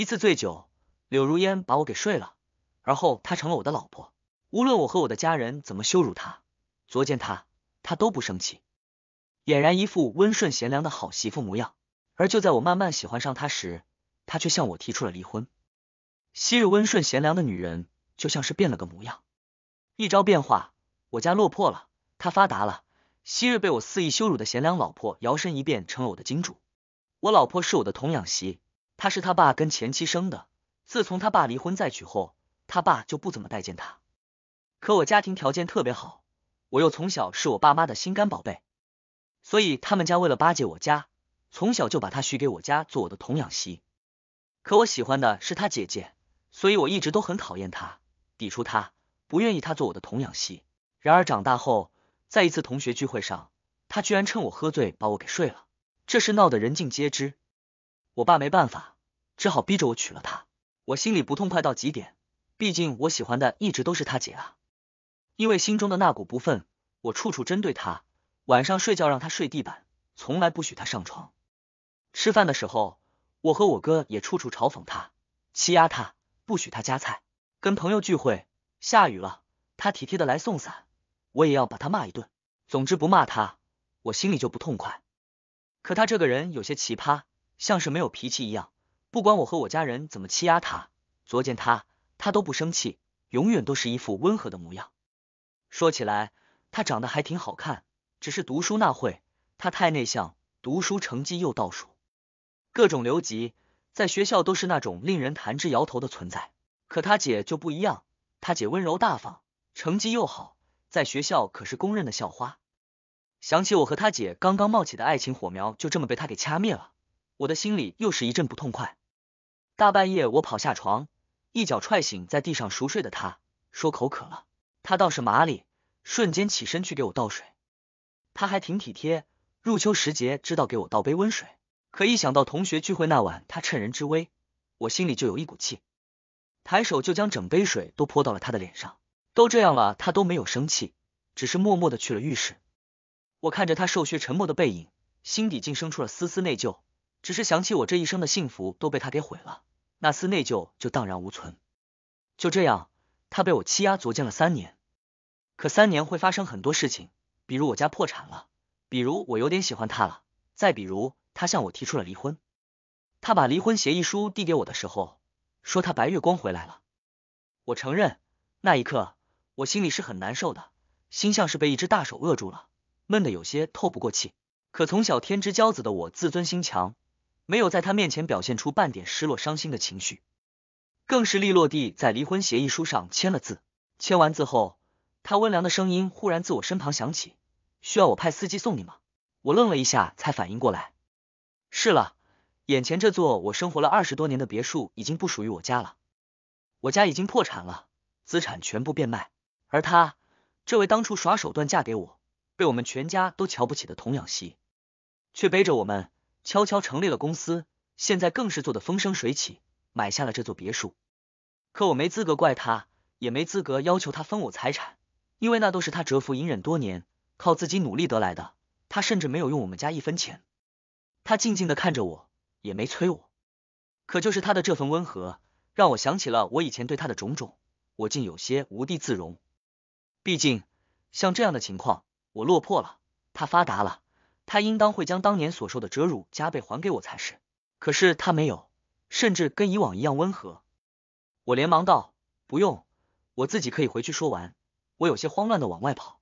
一次醉酒，柳如烟把我给睡了，而后她成了我的老婆。无论我和我的家人怎么羞辱她、作践她，她都不生气，俨然一副温顺贤良的好媳妇模样。而就在我慢慢喜欢上她时，她却向我提出了离婚。昔日温顺贤良的女人，就像是变了个模样，一朝变化，我家落魄了，她发达了。昔日被我肆意羞辱的贤良老婆，摇身一变成了我的金主。我老婆是我的童养媳。他是他爸跟前妻生的。自从他爸离婚再娶后，他爸就不怎么待见他。可我家庭条件特别好，我又从小是我爸妈的心肝宝贝，所以他们家为了巴结我家，从小就把他许给我家做我的童养媳。可我喜欢的是他姐姐，所以我一直都很讨厌他，抵触他，不愿意他做我的童养媳。然而长大后，在一次同学聚会上，他居然趁我喝醉把我给睡了，这事闹得人尽皆知。我爸没办法，只好逼着我娶了她。我心里不痛快到极点，毕竟我喜欢的一直都是他姐啊。因为心中的那股不忿，我处处针对他。晚上睡觉让他睡地板，从来不许他上床。吃饭的时候，我和我哥也处处嘲讽他、欺压他，不许他夹菜。跟朋友聚会，下雨了，他体贴的来送伞，我也要把他骂一顿。总之不骂他，我心里就不痛快。可他这个人有些奇葩。像是没有脾气一样，不管我和我家人怎么欺压他，昨见他他都不生气，永远都是一副温和的模样。说起来，他长得还挺好看，只是读书那会他太内向，读书成绩又倒数，各种留级，在学校都是那种令人谈之摇头的存在。可他姐就不一样，他姐温柔大方，成绩又好，在学校可是公认的校花。想起我和他姐刚刚冒起的爱情火苗，就这么被他给掐灭了。我的心里又是一阵不痛快。大半夜，我跑下床，一脚踹醒在地上熟睡的他，说口渴了。他倒是麻利，瞬间起身去给我倒水。他还挺体贴，入秋时节知道给我倒杯温水。可一想到同学聚会那晚他趁人之危，我心里就有一股气，抬手就将整杯水都泼到了他的脸上。都这样了，他都没有生气，只是默默的去了浴室。我看着他瘦削沉默的背影，心底竟生出了丝丝内疚。只是想起我这一生的幸福都被他给毁了，那丝内疚就荡然无存。就这样，他被我欺压、足见了三年。可三年会发生很多事情，比如我家破产了，比如我有点喜欢他了，再比如他向我提出了离婚。他把离婚协议书递给我的时候，说他白月光回来了。我承认，那一刻我心里是很难受的，心像是被一只大手扼住了，闷得有些透不过气。可从小天之骄子的我，自尊心强。没有在他面前表现出半点失落、伤心的情绪，更是利落地在离婚协议书上签了字。签完字后，他温良的声音忽然自我身旁响起：“需要我派司机送你吗？”我愣了一下，才反应过来。是了，眼前这座我生活了二十多年的别墅已经不属于我家了，我家已经破产了，资产全部变卖。而他，这位当初耍手段嫁给我，被我们全家都瞧不起的童养媳，却背着我们。悄悄成立了公司，现在更是做得风生水起，买下了这座别墅。可我没资格怪他，也没资格要求他分我财产，因为那都是他蛰伏隐忍多年，靠自己努力得来的。他甚至没有用我们家一分钱。他静静的看着我，也没催我。可就是他的这份温和，让我想起了我以前对他的种种，我竟有些无地自容。毕竟像这样的情况，我落魄了，他发达了。他应当会将当年所受的折辱加倍还给我才是，可是他没有，甚至跟以往一样温和。我连忙道：“不用，我自己可以回去说完。”我有些慌乱的往外跑，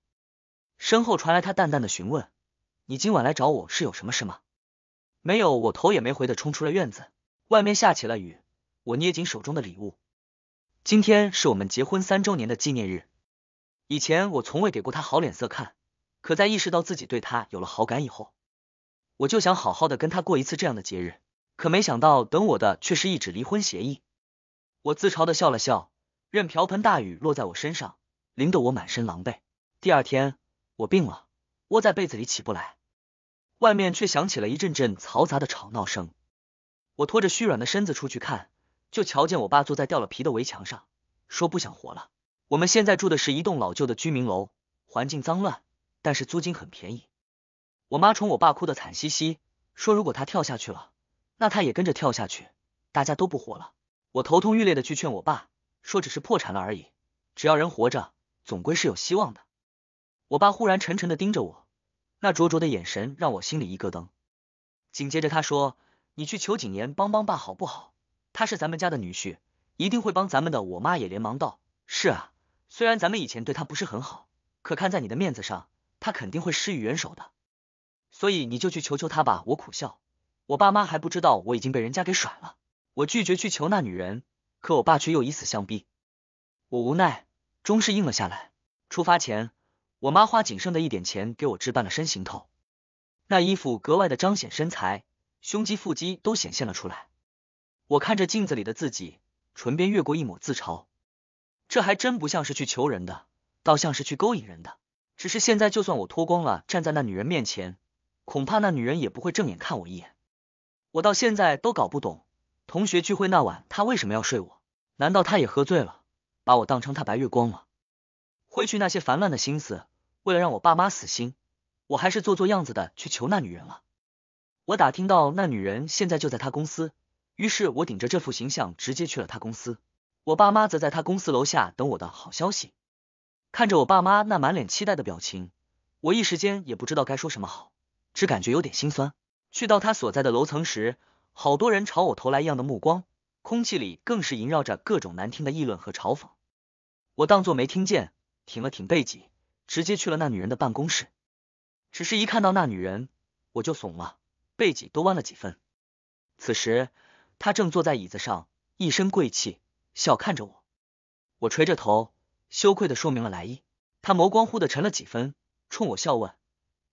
身后传来他淡淡的询问：“你今晚来找我是有什么事吗？”没有，我头也没回的冲出了院子。外面下起了雨，我捏紧手中的礼物。今天是我们结婚三周年的纪念日，以前我从未给过他好脸色看。可在意识到自己对他有了好感以后，我就想好好的跟他过一次这样的节日，可没想到等我的却是一纸离婚协议。我自嘲的笑了笑，任瓢盆大雨落在我身上，淋得我满身狼狈。第二天我病了，窝在被子里起不来，外面却响起了一阵阵嘈杂的吵闹声。我拖着虚软的身子出去看，就瞧见我爸坐在掉了皮的围墙上，说不想活了。我们现在住的是一栋老旧的居民楼，环境脏乱。但是租金很便宜，我妈冲我爸哭得惨兮兮，说如果他跳下去了，那他也跟着跳下去，大家都不活了。我头痛欲裂的去劝我爸，说只是破产了而已，只要人活着，总归是有希望的。我爸忽然沉沉的盯着我，那灼灼的眼神让我心里一咯噔。紧接着他说：“你去求景琰帮帮爸好不好？他是咱们家的女婿，一定会帮咱们的。”我妈也连忙道：“是啊，虽然咱们以前对他不是很好，可看在你的面子上。”他肯定会施以援手的，所以你就去求求他吧。我苦笑，我爸妈还不知道我已经被人家给甩了。我拒绝去求那女人，可我爸却又以死相逼，我无奈，终是应了下来。出发前，我妈花仅剩的一点钱给我置办了身行头，那衣服格外的彰显身材，胸肌、腹肌都显现了出来。我看着镜子里的自己，唇边掠过一抹自嘲，这还真不像是去求人的，倒像是去勾引人的。只是现在，就算我脱光了站在那女人面前，恐怕那女人也不会正眼看我一眼。我到现在都搞不懂，同学聚会那晚她为什么要睡我？难道她也喝醉了，把我当成她白月光了？挥去那些烦乱的心思，为了让我爸妈死心，我还是做做样子的去求那女人了。我打听到那女人现在就在他公司，于是我顶着这副形象直接去了他公司。我爸妈则在他公司楼下等我的好消息。看着我爸妈那满脸期待的表情，我一时间也不知道该说什么好，只感觉有点心酸。去到他所在的楼层时，好多人朝我投来异样的目光，空气里更是萦绕着各种难听的议论和嘲讽。我当作没听见，挺了挺背脊，直接去了那女人的办公室。只是一看到那女人，我就怂了，背脊都弯了几分。此时，她正坐在椅子上，一身贵气，笑看着我。我垂着头。羞愧的说明了来意，他眸光忽的沉了几分，冲我笑问：“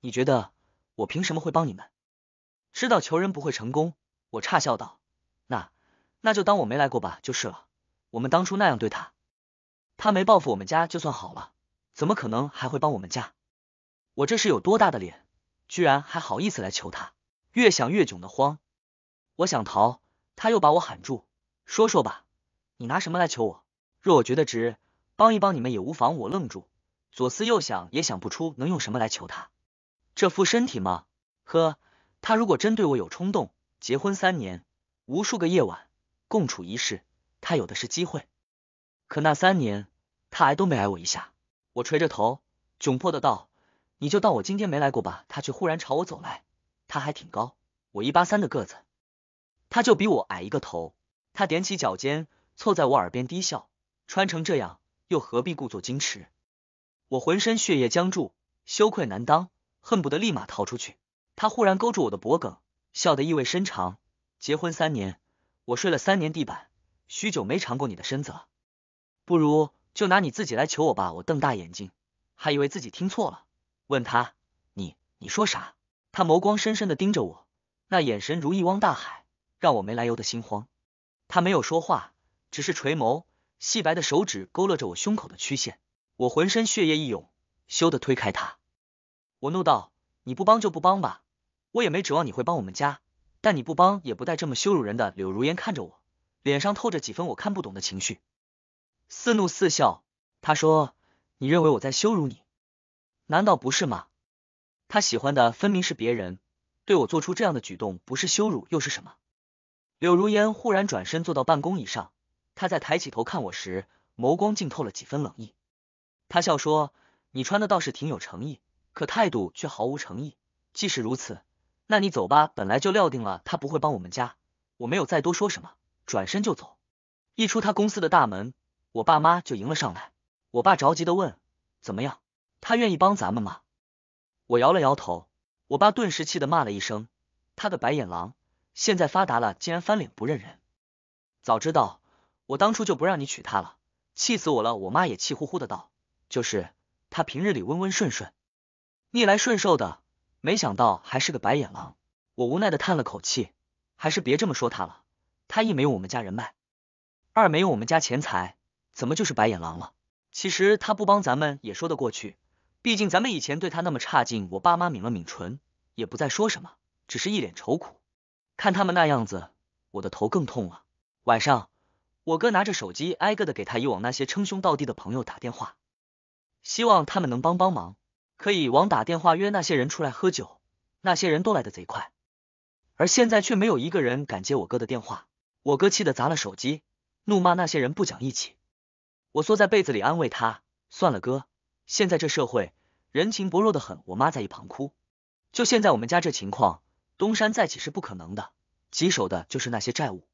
你觉得我凭什么会帮你们？”知道求人不会成功，我差笑道：“那那就当我没来过吧，就是了。我们当初那样对他，他没报复我们家就算好了，怎么可能还会帮我们家？我这是有多大的脸，居然还好意思来求他？越想越窘的慌，我想逃，他又把我喊住：“说说吧，你拿什么来求我？若我觉得值。”帮一帮你们也无妨。我愣住，左思右想也想不出能用什么来求他。这副身体吗？呵，他如果真对我有冲动，结婚三年，无数个夜晚共处一室，他有的是机会。可那三年，他挨都没挨我一下。我垂着头，窘迫的道：“你就当我今天没来过吧。”他却忽然朝我走来。他还挺高，我一八三的个子，他就比我矮一个头。他踮起脚尖，凑在我耳边低笑，穿成这样。又何必故作矜持？我浑身血液僵住，羞愧难当，恨不得立马逃出去。他忽然勾住我的脖颈，笑得意味深长。结婚三年，我睡了三年地板，许久没尝过你的身子了。不如就拿你自己来求我吧。我瞪大眼睛，还以为自己听错了，问他：“你你说啥？”他眸光深深的盯着我，那眼神如一汪大海，让我没来由的心慌。他没有说话，只是垂眸。细白的手指勾勒着我胸口的曲线，我浑身血液一涌，羞得推开他。我怒道：“你不帮就不帮吧，我也没指望你会帮我们家。但你不帮也不带这么羞辱人的。”柳如烟看着我，脸上透着几分我看不懂的情绪，似怒似笑。他说：“你认为我在羞辱你？难道不是吗？”他喜欢的分明是别人，对我做出这样的举动，不是羞辱又是什么？柳如烟忽然转身坐到办公椅上。他在抬起头看我时，眸光浸透了几分冷意。他笑说：“你穿的倒是挺有诚意，可态度却毫无诚意。既是如此，那你走吧。本来就料定了他不会帮我们家。”我没有再多说什么，转身就走。一出他公司的大门，我爸妈就迎了上来。我爸着急的问：“怎么样？他愿意帮咱们吗？”我摇了摇头。我爸顿时气得骂了一声：“他的白眼狼！现在发达了，竟然翻脸不认人。早知道……”我当初就不让你娶她了，气死我了！我妈也气呼呼的道：“就是她平日里温温顺顺，逆来顺受的，没想到还是个白眼狼。”我无奈的叹了口气，还是别这么说她了。她一没用我们家人脉，二没用我们家钱财，怎么就是白眼狼了？其实她不帮咱们也说得过去，毕竟咱们以前对她那么差劲。我爸妈抿了抿唇，也不再说什么，只是一脸愁苦。看他们那样子，我的头更痛了。晚上。我哥拿着手机，挨个的给他以往那些称兄道弟的朋友打电话，希望他们能帮帮忙，可以往打电话约那些人出来喝酒。那些人都来的贼快，而现在却没有一个人敢接我哥的电话。我哥气得砸了手机，怒骂那些人不讲义气。我缩在被子里安慰他，算了哥，现在这社会人情薄弱的很。我妈在一旁哭，就现在我们家这情况，东山再起是不可能的，棘手的就是那些债务。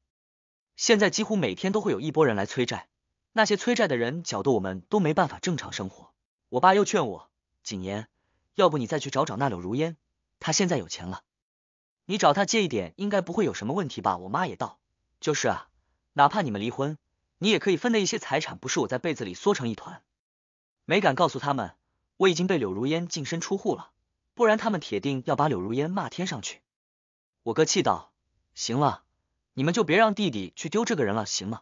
现在几乎每天都会有一波人来催债，那些催债的人搅得我们都没办法正常生活。我爸又劝我，景言，要不你再去找找那柳如烟，她现在有钱了，你找她借一点，应该不会有什么问题吧？我妈也道，就是啊，哪怕你们离婚，你也可以分的一些财产，不是？我在被子里缩成一团，没敢告诉他们，我已经被柳如烟净身出户了，不然他们铁定要把柳如烟骂天上去。我哥气道，行了。你们就别让弟弟去丢这个人了，行吗？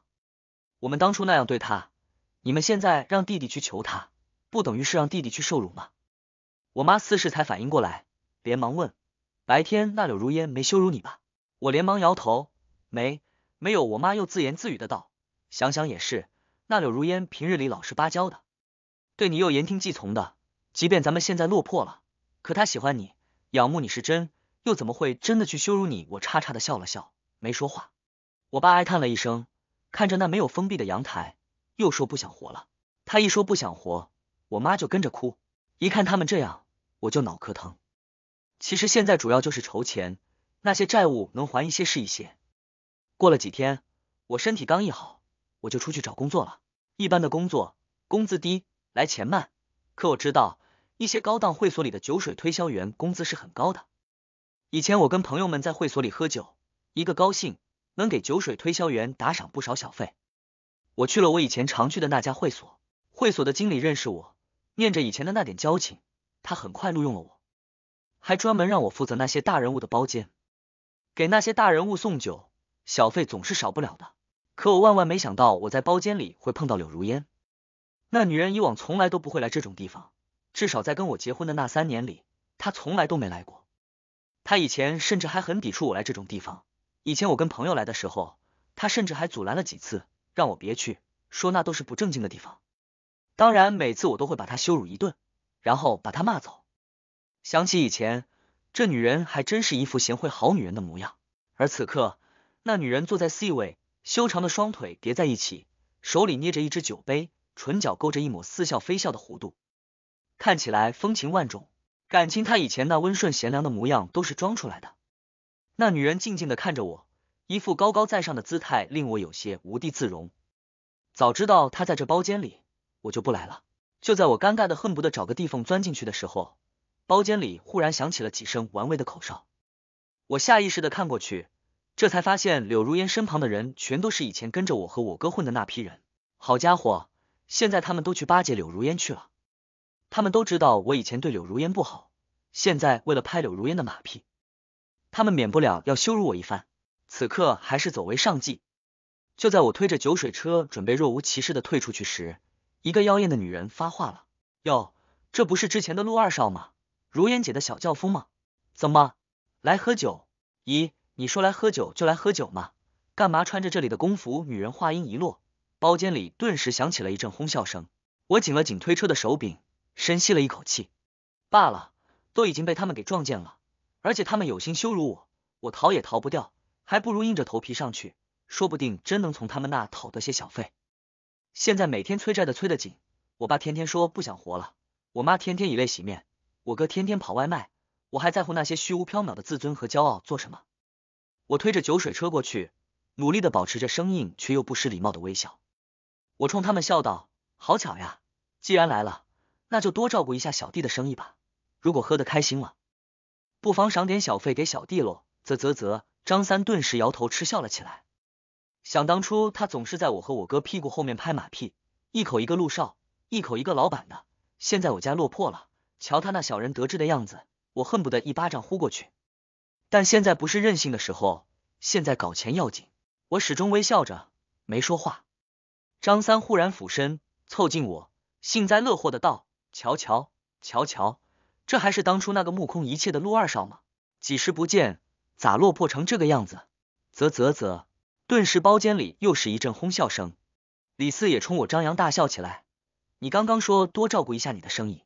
我们当初那样对他，你们现在让弟弟去求他，不等于是让弟弟去受辱吗？我妈似是才反应过来，连忙问：“白天那柳如烟没羞辱你吧？”我连忙摇头，没，没有。我妈又自言自语的道：“想想也是，那柳如烟平日里老实巴交的，对你又言听计从的，即便咱们现在落魄了，可他喜欢你，仰慕你是真，又怎么会真的去羞辱你？”我叉叉的笑了笑。没说话，我爸哀叹了一声，看着那没有封闭的阳台，又说不想活了。他一说不想活，我妈就跟着哭。一看他们这样，我就脑壳疼。其实现在主要就是筹钱，那些债务能还一些是一些。过了几天，我身体刚一好，我就出去找工作了。一般的工作工资低，来钱慢。可我知道一些高档会所里的酒水推销员工资是很高的。以前我跟朋友们在会所里喝酒。一个高兴，能给酒水推销员打赏不少小费。我去了我以前常去的那家会所，会所的经理认识我，念着以前的那点交情，他很快录用了我，还专门让我负责那些大人物的包间，给那些大人物送酒，小费总是少不了的。可我万万没想到，我在包间里会碰到柳如烟。那女人以往从来都不会来这种地方，至少在跟我结婚的那三年里，她从来都没来过。她以前甚至还很抵触我来这种地方。以前我跟朋友来的时候，她甚至还阻拦了几次，让我别去，说那都是不正经的地方。当然，每次我都会把她羞辱一顿，然后把她骂走。想起以前，这女人还真是一副贤惠好女人的模样。而此刻，那女人坐在 C 位，修长的双腿叠在一起，手里捏着一只酒杯，唇角勾着一抹似笑非笑的弧度，看起来风情万种。感情她以前那温顺贤良的模样都是装出来的。那女人静静的看着我，一副高高在上的姿态，令我有些无地自容。早知道她在这包间里，我就不来了。就在我尴尬的恨不得找个地缝钻进去的时候，包间里忽然响起了几声玩味的口哨。我下意识的看过去，这才发现柳如烟身旁的人全都是以前跟着我和我哥混的那批人。好家伙，现在他们都去巴结柳如烟去了。他们都知道我以前对柳如烟不好，现在为了拍柳如烟的马屁。他们免不了要羞辱我一番，此刻还是走为上计。就在我推着酒水车准备若无其事的退出去时，一个妖艳的女人发话了：“哟，这不是之前的陆二少吗？如烟姐的小轿夫吗？怎么来喝酒？咦，你说来喝酒就来喝酒吗？干嘛穿着这里的工服？”女人话音一落，包间里顿时响起了一阵哄笑声。我紧了紧推车的手柄，深吸了一口气。罢了，都已经被他们给撞见了。而且他们有心羞辱我，我逃也逃不掉，还不如硬着头皮上去，说不定真能从他们那讨得些小费。现在每天催债的催得紧，我爸天天说不想活了，我妈天天以泪洗面，我哥天天跑外卖，我还在乎那些虚无缥缈的自尊和骄傲做什么？我推着酒水车过去，努力的保持着生硬却又不失礼貌的微笑，我冲他们笑道：“好巧呀，既然来了，那就多照顾一下小弟的生意吧。如果喝得开心了。”不妨赏点小费给小弟喽！啧啧啧，张三顿时摇头嗤笑了起来。想当初他总是在我和我哥屁股后面拍马屁，一口一个陆少，一口一个老板的。现在我家落魄了，瞧他那小人得志的样子，我恨不得一巴掌呼过去。但现在不是任性的时候，现在搞钱要紧。我始终微笑着没说话。张三忽然俯身凑近我，幸灾乐祸的道：“瞧瞧，瞧瞧。”这还是当初那个目空一切的陆二少吗？几时不见，咋落魄成这个样子？啧啧啧！顿时包间里又是一阵哄笑声。李四也冲我张扬大笑起来。你刚刚说多照顾一下你的生意，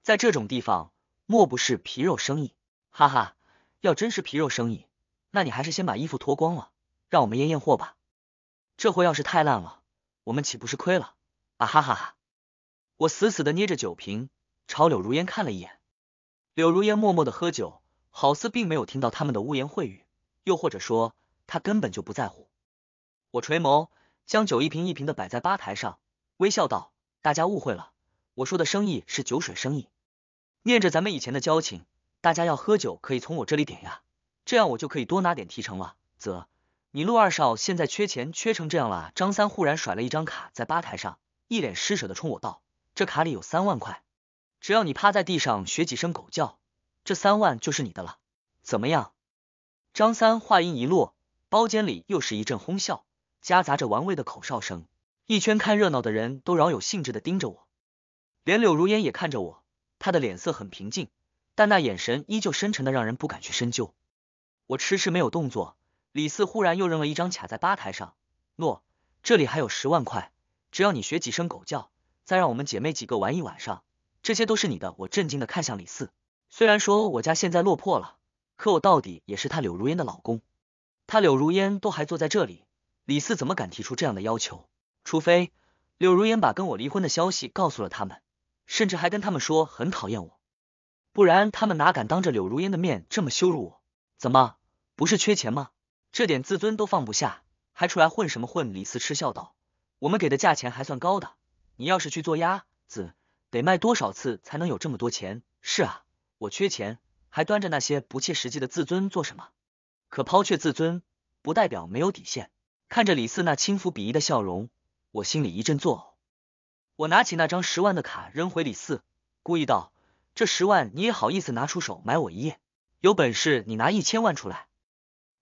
在这种地方，莫不是皮肉生意？哈哈，要真是皮肉生意，那你还是先把衣服脱光了，让我们验验货吧。这货要是太烂了，我们岂不是亏了？啊哈哈哈！我死死的捏着酒瓶，朝柳如烟看了一眼。柳如烟默默的喝酒，好似并没有听到他们的污言秽语，又或者说他根本就不在乎。我垂眸，将酒一瓶一瓶的摆在吧台上，微笑道：“大家误会了，我说的生意是酒水生意。念着咱们以前的交情，大家要喝酒可以从我这里点呀，这样我就可以多拿点提成了。”啧，你陆二少现在缺钱缺成这样了？张三忽然甩了一张卡在吧台上，一脸施舍的冲我道：“这卡里有三万块。”只要你趴在地上学几声狗叫，这三万就是你的了。怎么样？张三话音一落，包间里又是一阵哄笑，夹杂着玩味的口哨声。一圈看热闹的人都饶有兴致的盯着我，连柳如烟也看着我。她的脸色很平静，但那眼神依旧深沉的让人不敢去深究。我迟迟没有动作。李四忽然又扔了一张卡在吧台上，诺，这里还有十万块，只要你学几声狗叫，再让我们姐妹几个玩一晚上。这些都是你的，我震惊的看向李四。虽然说我家现在落魄了，可我到底也是他柳如烟的老公，他柳如烟都还坐在这里，李四怎么敢提出这样的要求？除非柳如烟把跟我离婚的消息告诉了他们，甚至还跟他们说很讨厌我，不然他们哪敢当着柳如烟的面这么羞辱我？怎么不是缺钱吗？这点自尊都放不下，还出来混什么混？李四嗤笑道，我们给的价钱还算高的，你要是去做鸭子。得卖多少次才能有这么多钱？是啊，我缺钱，还端着那些不切实际的自尊做什么？可抛却自尊，不代表没有底线。看着李四那轻浮鄙夷的笑容，我心里一阵作呕。我拿起那张十万的卡扔回李四，故意道：“这十万你也好意思拿出手买我一夜？有本事你拿一千万出来！”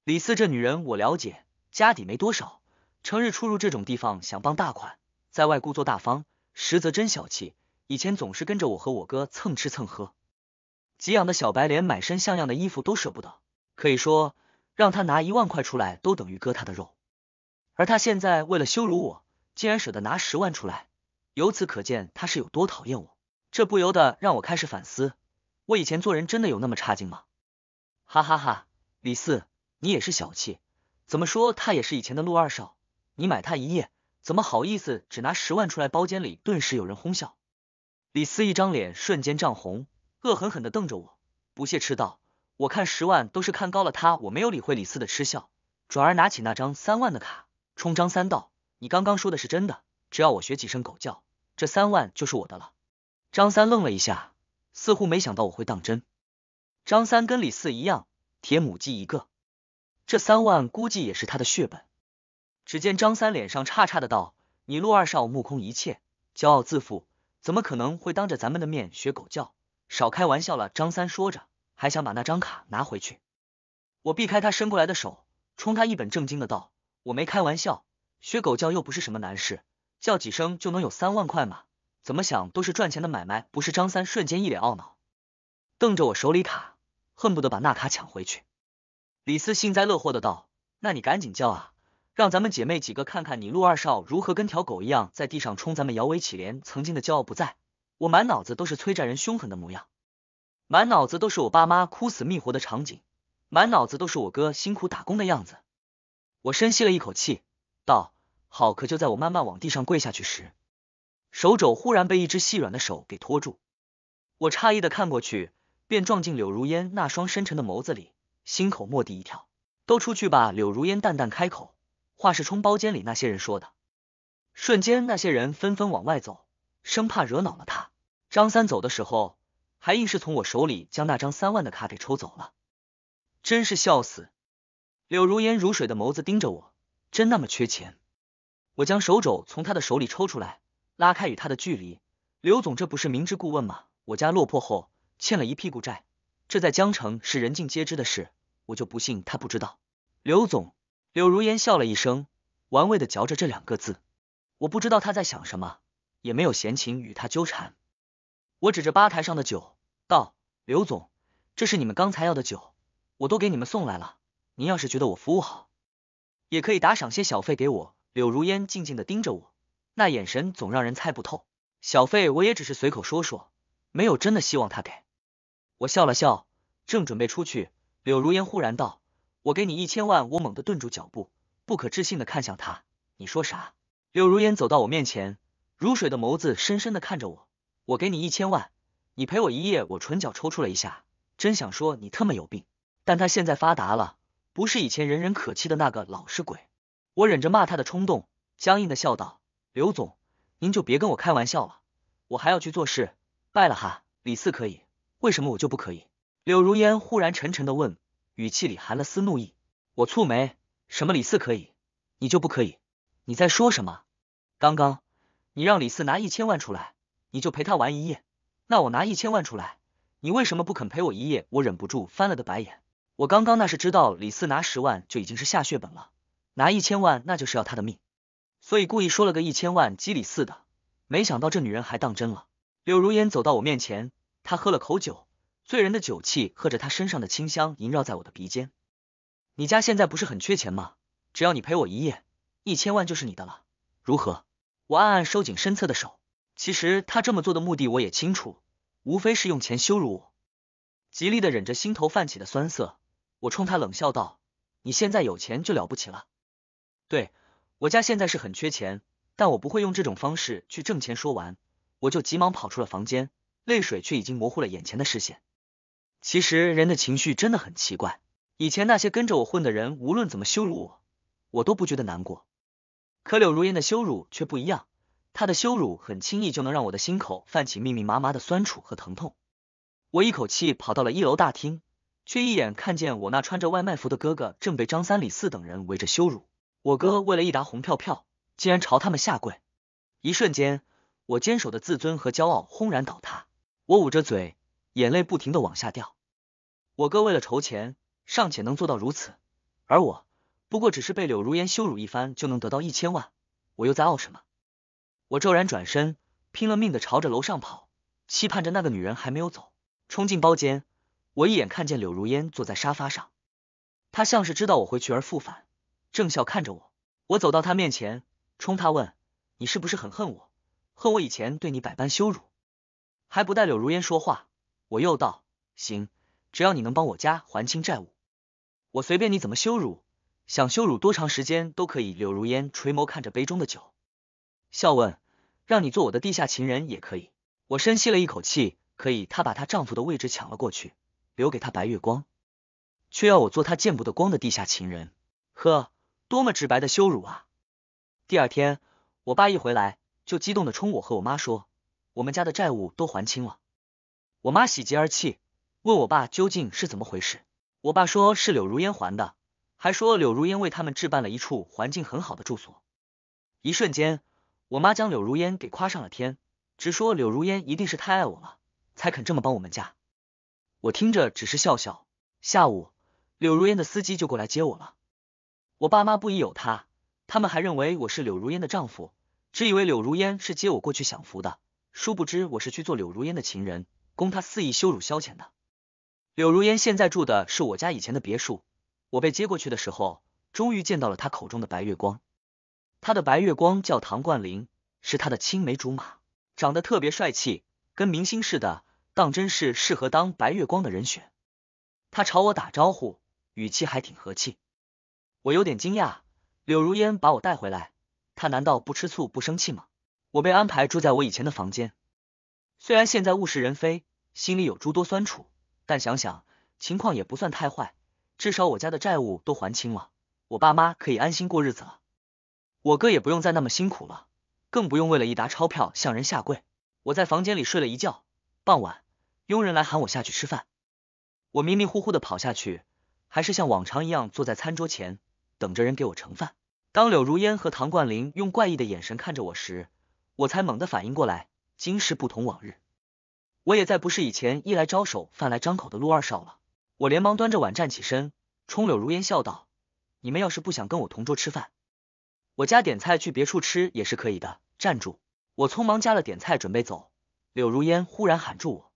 李四这女人我了解，家底没多少，成日出入这种地方想傍大款，在外故作大方，实则真小气。以前总是跟着我和我哥蹭吃蹭喝，给养的小白连买身像样的衣服都舍不得，可以说让他拿一万块出来都等于割他的肉。而他现在为了羞辱我，竟然舍得拿十万出来，由此可见他是有多讨厌我。这不由得让我开始反思，我以前做人真的有那么差劲吗？哈哈哈，李四，你也是小气，怎么说他也是以前的陆二少，你买他一夜，怎么好意思只拿十万出来？包间里顿时有人哄笑。李四一张脸瞬间涨红，恶狠狠地瞪着我，不屑斥道：“我看十万都是看高了他。”我没有理会李四的嗤笑，转而拿起那张三万的卡，冲张三道：“你刚刚说的是真的？只要我学几声狗叫，这三万就是我的了。”张三愣了一下，似乎没想到我会当真。张三跟李四一样，铁母鸡一个，这三万估计也是他的血本。只见张三脸上叉叉的道：“你陆二少目空一切，骄傲自负。”怎么可能会当着咱们的面学狗叫？少开玩笑了！张三说着，还想把那张卡拿回去。我避开他伸过来的手，冲他一本正经的道：“我没开玩笑，学狗叫又不是什么难事，叫几声就能有三万块嘛，怎么想都是赚钱的买卖，不是？”张三瞬间一脸懊恼，瞪着我手里卡，恨不得把那卡抢回去。李四幸灾乐祸的道：“那你赶紧叫啊！”让咱们姐妹几个看看你陆二少如何跟条狗一样在地上冲咱们摇尾乞怜，曾经的骄傲不在，我满脑子都是催债人凶狠的模样，满脑子都是我爸妈哭死觅活的场景，满脑子都是我哥辛苦打工的样子。我深吸了一口气，道：“好。”可就在我慢慢往地上跪下去时，手肘忽然被一只细软的手给托住。我诧异的看过去，便撞进柳如烟那双深沉的眸子里，心口蓦地一跳。都出去吧，柳如烟淡淡开口。话是冲包间里那些人说的，瞬间那些人纷纷往外走，生怕惹恼了他。张三走的时候，还硬是从我手里将那张三万的卡给抽走了，真是笑死！柳如烟如水的眸子盯着我，真那么缺钱？我将手肘从他的手里抽出来，拉开与他的距离。刘总，这不是明知故问吗？我家落魄后欠了一屁股债，这在江城是人尽皆知的事，我就不信他不知道，刘总。柳如烟笑了一声，玩味的嚼着这两个字。我不知道他在想什么，也没有闲情与他纠缠。我指着吧台上的酒，道：“刘总，这是你们刚才要的酒，我都给你们送来了。您要是觉得我服务好，也可以打赏些小费给我。”柳如烟静静的盯着我，那眼神总让人猜不透。小费我也只是随口说说，没有真的希望他给。我笑了笑，正准备出去，柳如烟忽然道。我给你一千万，我猛地顿住脚步，不可置信的看向他。你说啥？柳如烟走到我面前，如水的眸子深深的看着我。我给你一千万，你陪我一夜。我唇角抽搐了一下，真想说你特么有病。但他现在发达了，不是以前人人可欺的那个老实鬼。我忍着骂他的冲动，僵硬的笑道：“刘总，您就别跟我开玩笑了，我还要去做事，拜了哈。”李四可以，为什么我就不可以？柳如烟忽然沉沉的问。语气里含了丝怒意，我蹙眉，什么李四可以，你就不可以？你在说什么？刚刚你让李四拿一千万出来，你就陪他玩一夜，那我拿一千万出来，你为什么不肯陪我一夜？我忍不住翻了个白眼，我刚刚那是知道李四拿十万就已经是下血本了，拿一千万那就是要他的命，所以故意说了个一千万激李四的，没想到这女人还当真了。柳如烟走到我面前，她喝了口酒。醉人的酒气和着他身上的清香萦绕在我的鼻尖。你家现在不是很缺钱吗？只要你陪我一夜，一千万就是你的了，如何？我暗暗收紧身侧的手。其实他这么做的目的我也清楚，无非是用钱羞辱我。极力的忍着心头泛起的酸涩，我冲他冷笑道：“你现在有钱就了不起了。”对我家现在是很缺钱，但我不会用这种方式去挣钱。说完，我就急忙跑出了房间，泪水却已经模糊了眼前的视线。其实人的情绪真的很奇怪。以前那些跟着我混的人，无论怎么羞辱我，我都不觉得难过。可柳如烟的羞辱却不一样，她的羞辱很轻易就能让我的心口泛起密密麻麻的酸楚和疼痛。我一口气跑到了一楼大厅，却一眼看见我那穿着外卖服的哥哥正被张三李四等人围着羞辱。我哥为了一沓红票票，竟然朝他们下跪。一瞬间，我坚守的自尊和骄傲轰然倒塌。我捂着嘴。眼泪不停的往下掉，我哥为了筹钱尚且能做到如此，而我不过只是被柳如烟羞辱一番就能得到一千万，我又在傲什么？我骤然转身，拼了命的朝着楼上跑，期盼着那个女人还没有走。冲进包间，我一眼看见柳如烟坐在沙发上，她像是知道我会去而复返，正笑看着我。我走到她面前，冲她问：“你是不是很恨我？恨我以前对你百般羞辱？”还不待柳如烟说话。我又道：“行，只要你能帮我家还清债务，我随便你怎么羞辱，想羞辱多长时间都可以。”柳如烟垂眸看着杯中的酒，笑问：“让你做我的地下情人也可以？”我深吸了一口气：“可以。”她把她丈夫的位置抢了过去，留给她白月光，却要我做她见不得光的地下情人，呵，多么直白的羞辱啊！第二天，我爸一回来就激动的冲我和我妈说：“我们家的债务都还清了。”我妈喜极而泣，问我爸究竟是怎么回事。我爸说是柳如烟还的，还说柳如烟为他们置办了一处环境很好的住所。一瞬间，我妈将柳如烟给夸上了天，直说柳如烟一定是太爱我了，才肯这么帮我们家。我听着只是笑笑。下午，柳如烟的司机就过来接我了。我爸妈不疑有他，他们还认为我是柳如烟的丈夫，只以为柳如烟是接我过去享福的，殊不知我是去做柳如烟的情人。供他肆意羞辱消遣的。柳如烟现在住的是我家以前的别墅。我被接过去的时候，终于见到了他口中的白月光。他的白月光叫唐冠霖，是他的青梅竹马，长得特别帅气，跟明星似的，当真是适合当白月光的人选。他朝我打招呼，语气还挺和气。我有点惊讶，柳如烟把我带回来，他难道不吃醋不生气吗？我被安排住在我以前的房间，虽然现在物是人非。心里有诸多酸楚，但想想情况也不算太坏，至少我家的债务都还清了，我爸妈可以安心过日子了，我哥也不用再那么辛苦了，更不用为了一沓钞票向人下跪。我在房间里睡了一觉，傍晚，佣人来喊我下去吃饭，我迷迷糊糊的跑下去，还是像往常一样坐在餐桌前，等着人给我盛饭。当柳如烟和唐冠霖用怪异的眼神看着我时，我才猛地反应过来，今时不同往日。我也再不是以前衣来招手饭来张口的陆二少了。我连忙端着碗站起身，冲柳如烟笑道：“你们要是不想跟我同桌吃饭，我家点菜去别处吃也是可以的。”站住！我匆忙加了点菜准备走，柳如烟忽然喊住我，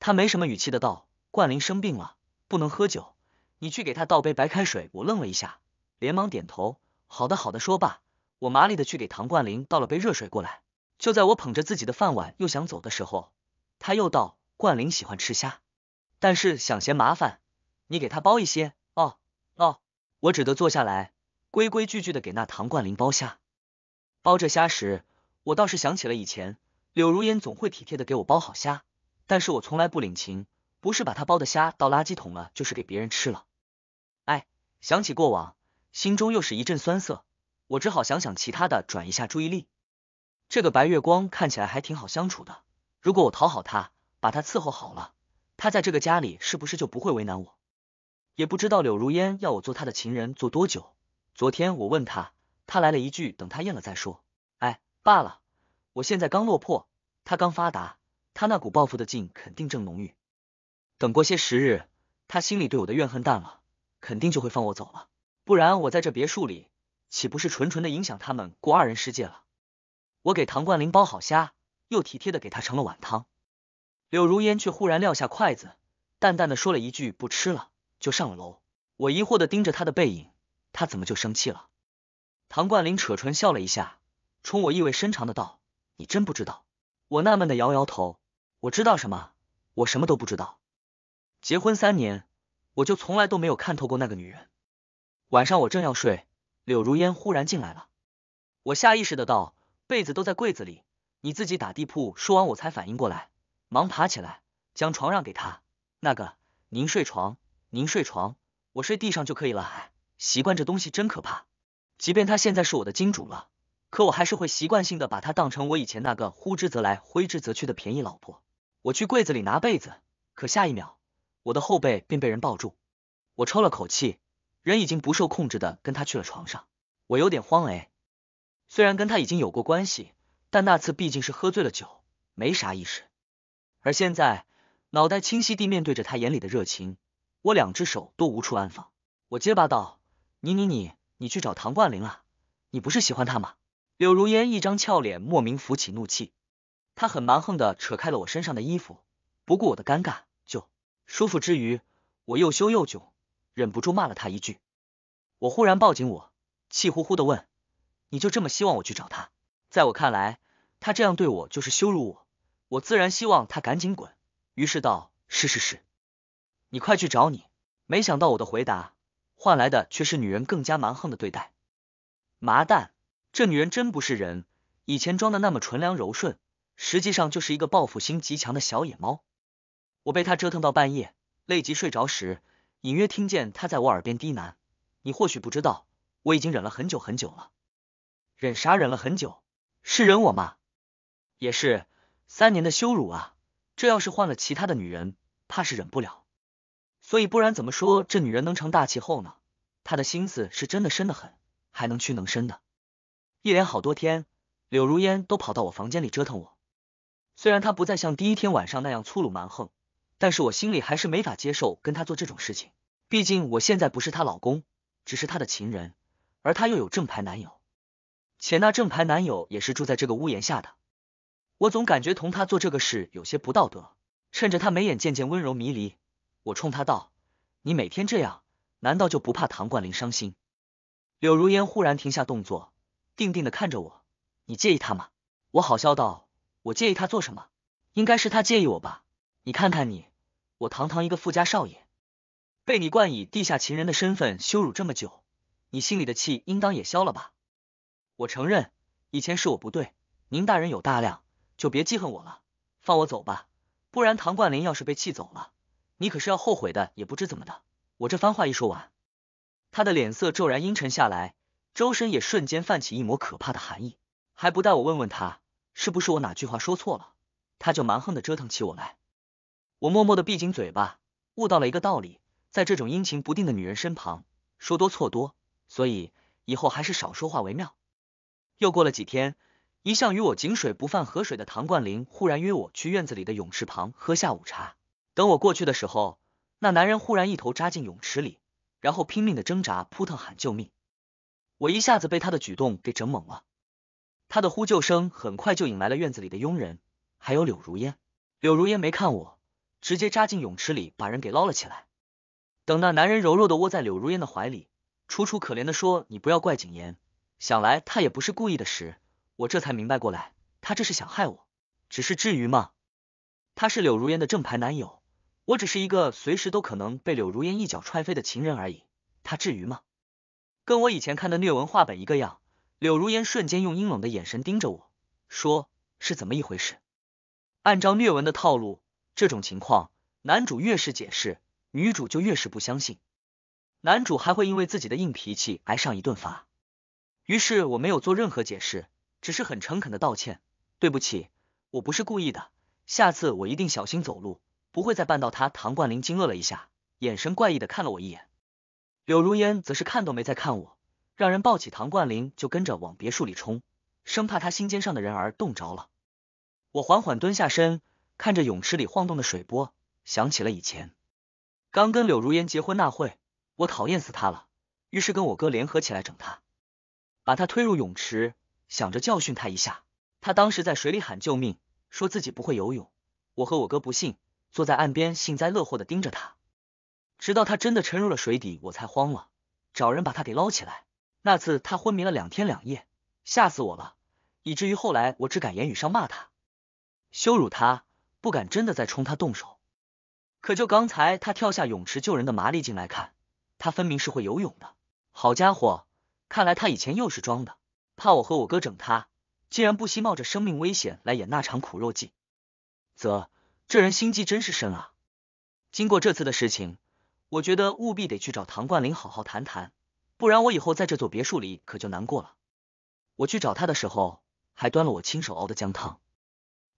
他没什么语气的道：“冠霖生病了，不能喝酒，你去给他倒杯白开水。”我愣了一下，连忙点头：“好的，好的。”说罢，我麻利的去给唐冠林倒了杯热水过来。就在我捧着自己的饭碗又想走的时候。他又道：“冠霖喜欢吃虾，但是想嫌麻烦，你给他包一些。”哦哦，我只得坐下来，规规矩矩的给那唐冠霖包虾。包这虾时，我倒是想起了以前，柳如烟总会体贴的给我包好虾，但是我从来不领情，不是把他包的虾倒垃圾桶了，就是给别人吃了。哎，想起过往，心中又是一阵酸涩，我只好想想其他的，转移一下注意力。这个白月光看起来还挺好相处的。如果我讨好他，把他伺候好了，他在这个家里是不是就不会为难我？也不知道柳如烟要我做他的情人做多久。昨天我问他，他来了一句：“等他厌了再说。”哎，罢了，我现在刚落魄，他刚发达，他那股报复的劲肯定正浓郁。等过些时日，他心里对我的怨恨淡了，肯定就会放我走了。不然我在这别墅里，岂不是纯纯的影响他们过二人世界了？我给唐冠林包好虾。又体贴的给他盛了碗汤，柳如烟却忽然撂下筷子，淡淡的说了一句“不吃了”，就上了楼。我疑惑的盯着他的背影，他怎么就生气了？唐冠林扯唇笑了一下，冲我意味深长的道：“你真不知道。”我纳闷的摇摇头：“我知道什么？我什么都不知道。结婚三年，我就从来都没有看透过那个女人。”晚上我正要睡，柳如烟忽然进来了，我下意识的道：“被子都在柜子里。”你自己打地铺。说完，我才反应过来，忙爬起来，将床让给他。那个，您睡床，您睡床，我睡地上就可以了。习惯这东西真可怕。即便他现在是我的金主了，可我还是会习惯性的把他当成我以前那个呼之则来挥之则去的便宜老婆。我去柜子里拿被子，可下一秒，我的后背便被人抱住。我抽了口气，人已经不受控制的跟他去了床上。我有点慌诶，虽然跟他已经有过关系。但那次毕竟是喝醉了酒，没啥意识。而现在脑袋清晰地面对着他眼里的热情，我两只手都无处安放。我结巴道：“你你你你去找唐冠林了？你不是喜欢他吗？”柳如烟一张俏脸莫名浮起怒气，她很蛮横的扯开了我身上的衣服，不顾我的尴尬，就舒服之余，我又羞又窘，忍不住骂了他一句。我忽然抱紧我，气呼呼的问：“你就这么希望我去找他？在我看来。”他这样对我就是羞辱我，我自然希望他赶紧滚。于是道：“是是是，你快去找你。”没想到我的回答换来的却是女人更加蛮横的对待。麻蛋，这女人真不是人！以前装的那么纯良柔顺，实际上就是一个报复心极强的小野猫。我被她折腾到半夜，累极睡着时，隐约听见她在我耳边低喃：“你或许不知道，我已经忍了很久很久了，忍啥忍了很久，是忍我吗？”也是三年的羞辱啊！这要是换了其他的女人，怕是忍不了。所以不然怎么说这女人能成大气候呢？她的心思是真的深的很，还能屈能伸的。一连好多天，柳如烟都跑到我房间里折腾我。虽然她不再像第一天晚上那样粗鲁蛮横，但是我心里还是没法接受跟她做这种事情。毕竟我现在不是她老公，只是她的情人，而她又有正牌男友，且那正牌男友也是住在这个屋檐下的。我总感觉同他做这个事有些不道德。趁着他眉眼渐渐温柔迷离，我冲他道：“你每天这样，难道就不怕唐冠林伤心？”柳如烟忽然停下动作，定定的看着我：“你介意他吗？”我好笑道：“我介意他做什么？应该是他介意我吧？你看看你，我堂堂一个富家少爷，被你冠以地下情人的身份羞辱这么久，你心里的气应当也消了吧？”我承认，以前是我不对，宁大人有大量。就别记恨我了，放我走吧，不然唐冠林要是被气走了，你可是要后悔的。也不知怎么的，我这番话一说完，他的脸色骤然阴沉下来，周身也瞬间泛起一抹可怕的寒意。还不带我问问他是不是我哪句话说错了，他就蛮横的折腾起我来。我默默的闭紧嘴巴，悟到了一个道理，在这种阴晴不定的女人身旁，说多错多，所以以后还是少说话为妙。又过了几天。一向与我井水不犯河水的唐冠林忽然约我去院子里的泳池旁喝下午茶。等我过去的时候，那男人忽然一头扎进泳池里，然后拼命的挣扎，扑腾喊救命。我一下子被他的举动给整懵了。他的呼救声很快就引来了院子里的佣人，还有柳如烟。柳如烟没看我，直接扎进泳池里把人给捞了起来。等那男人柔弱的窝在柳如烟的怀里，楚楚可怜的说：“你不要怪景言，想来他也不是故意的。”时。我这才明白过来，他这是想害我。只是至于吗？他是柳如烟的正牌男友，我只是一个随时都可能被柳如烟一脚踹飞的情人而已。他至于吗？跟我以前看的虐文画本一个样。柳如烟瞬间用阴冷的眼神盯着我说：“是怎么一回事？”按照虐文的套路，这种情况，男主越是解释，女主就越是不相信。男主还会因为自己的硬脾气挨上一顿罚。于是我没有做任何解释。只是很诚恳的道歉，对不起，我不是故意的，下次我一定小心走路，不会再绊到他。唐冠林惊愕了一下，眼神怪异的看了我一眼。柳如烟则是看都没再看我，让人抱起唐冠林就跟着往别墅里冲，生怕他心尖上的人儿冻着了。我缓缓蹲下身，看着泳池里晃动的水波，想起了以前，刚跟柳如烟结婚那会，我讨厌死他了，于是跟我哥联合起来整他，把他推入泳池。想着教训他一下，他当时在水里喊救命，说自己不会游泳。我和我哥不信，坐在岸边幸灾乐祸的盯着他，直到他真的沉入了水底，我才慌了，找人把他给捞起来。那次他昏迷了两天两夜，吓死我了，以至于后来我只敢言语上骂他、羞辱他，不敢真的再冲他动手。可就刚才他跳下泳池救人的麻利劲来看，他分明是会游泳的。好家伙，看来他以前又是装的。怕我和我哥整他，竟然不惜冒着生命危险来演那场苦肉计，则这人心机真是深啊！经过这次的事情，我觉得务必得去找唐冠林好好谈谈，不然我以后在这座别墅里可就难过了。我去找他的时候，还端了我亲手熬的姜汤。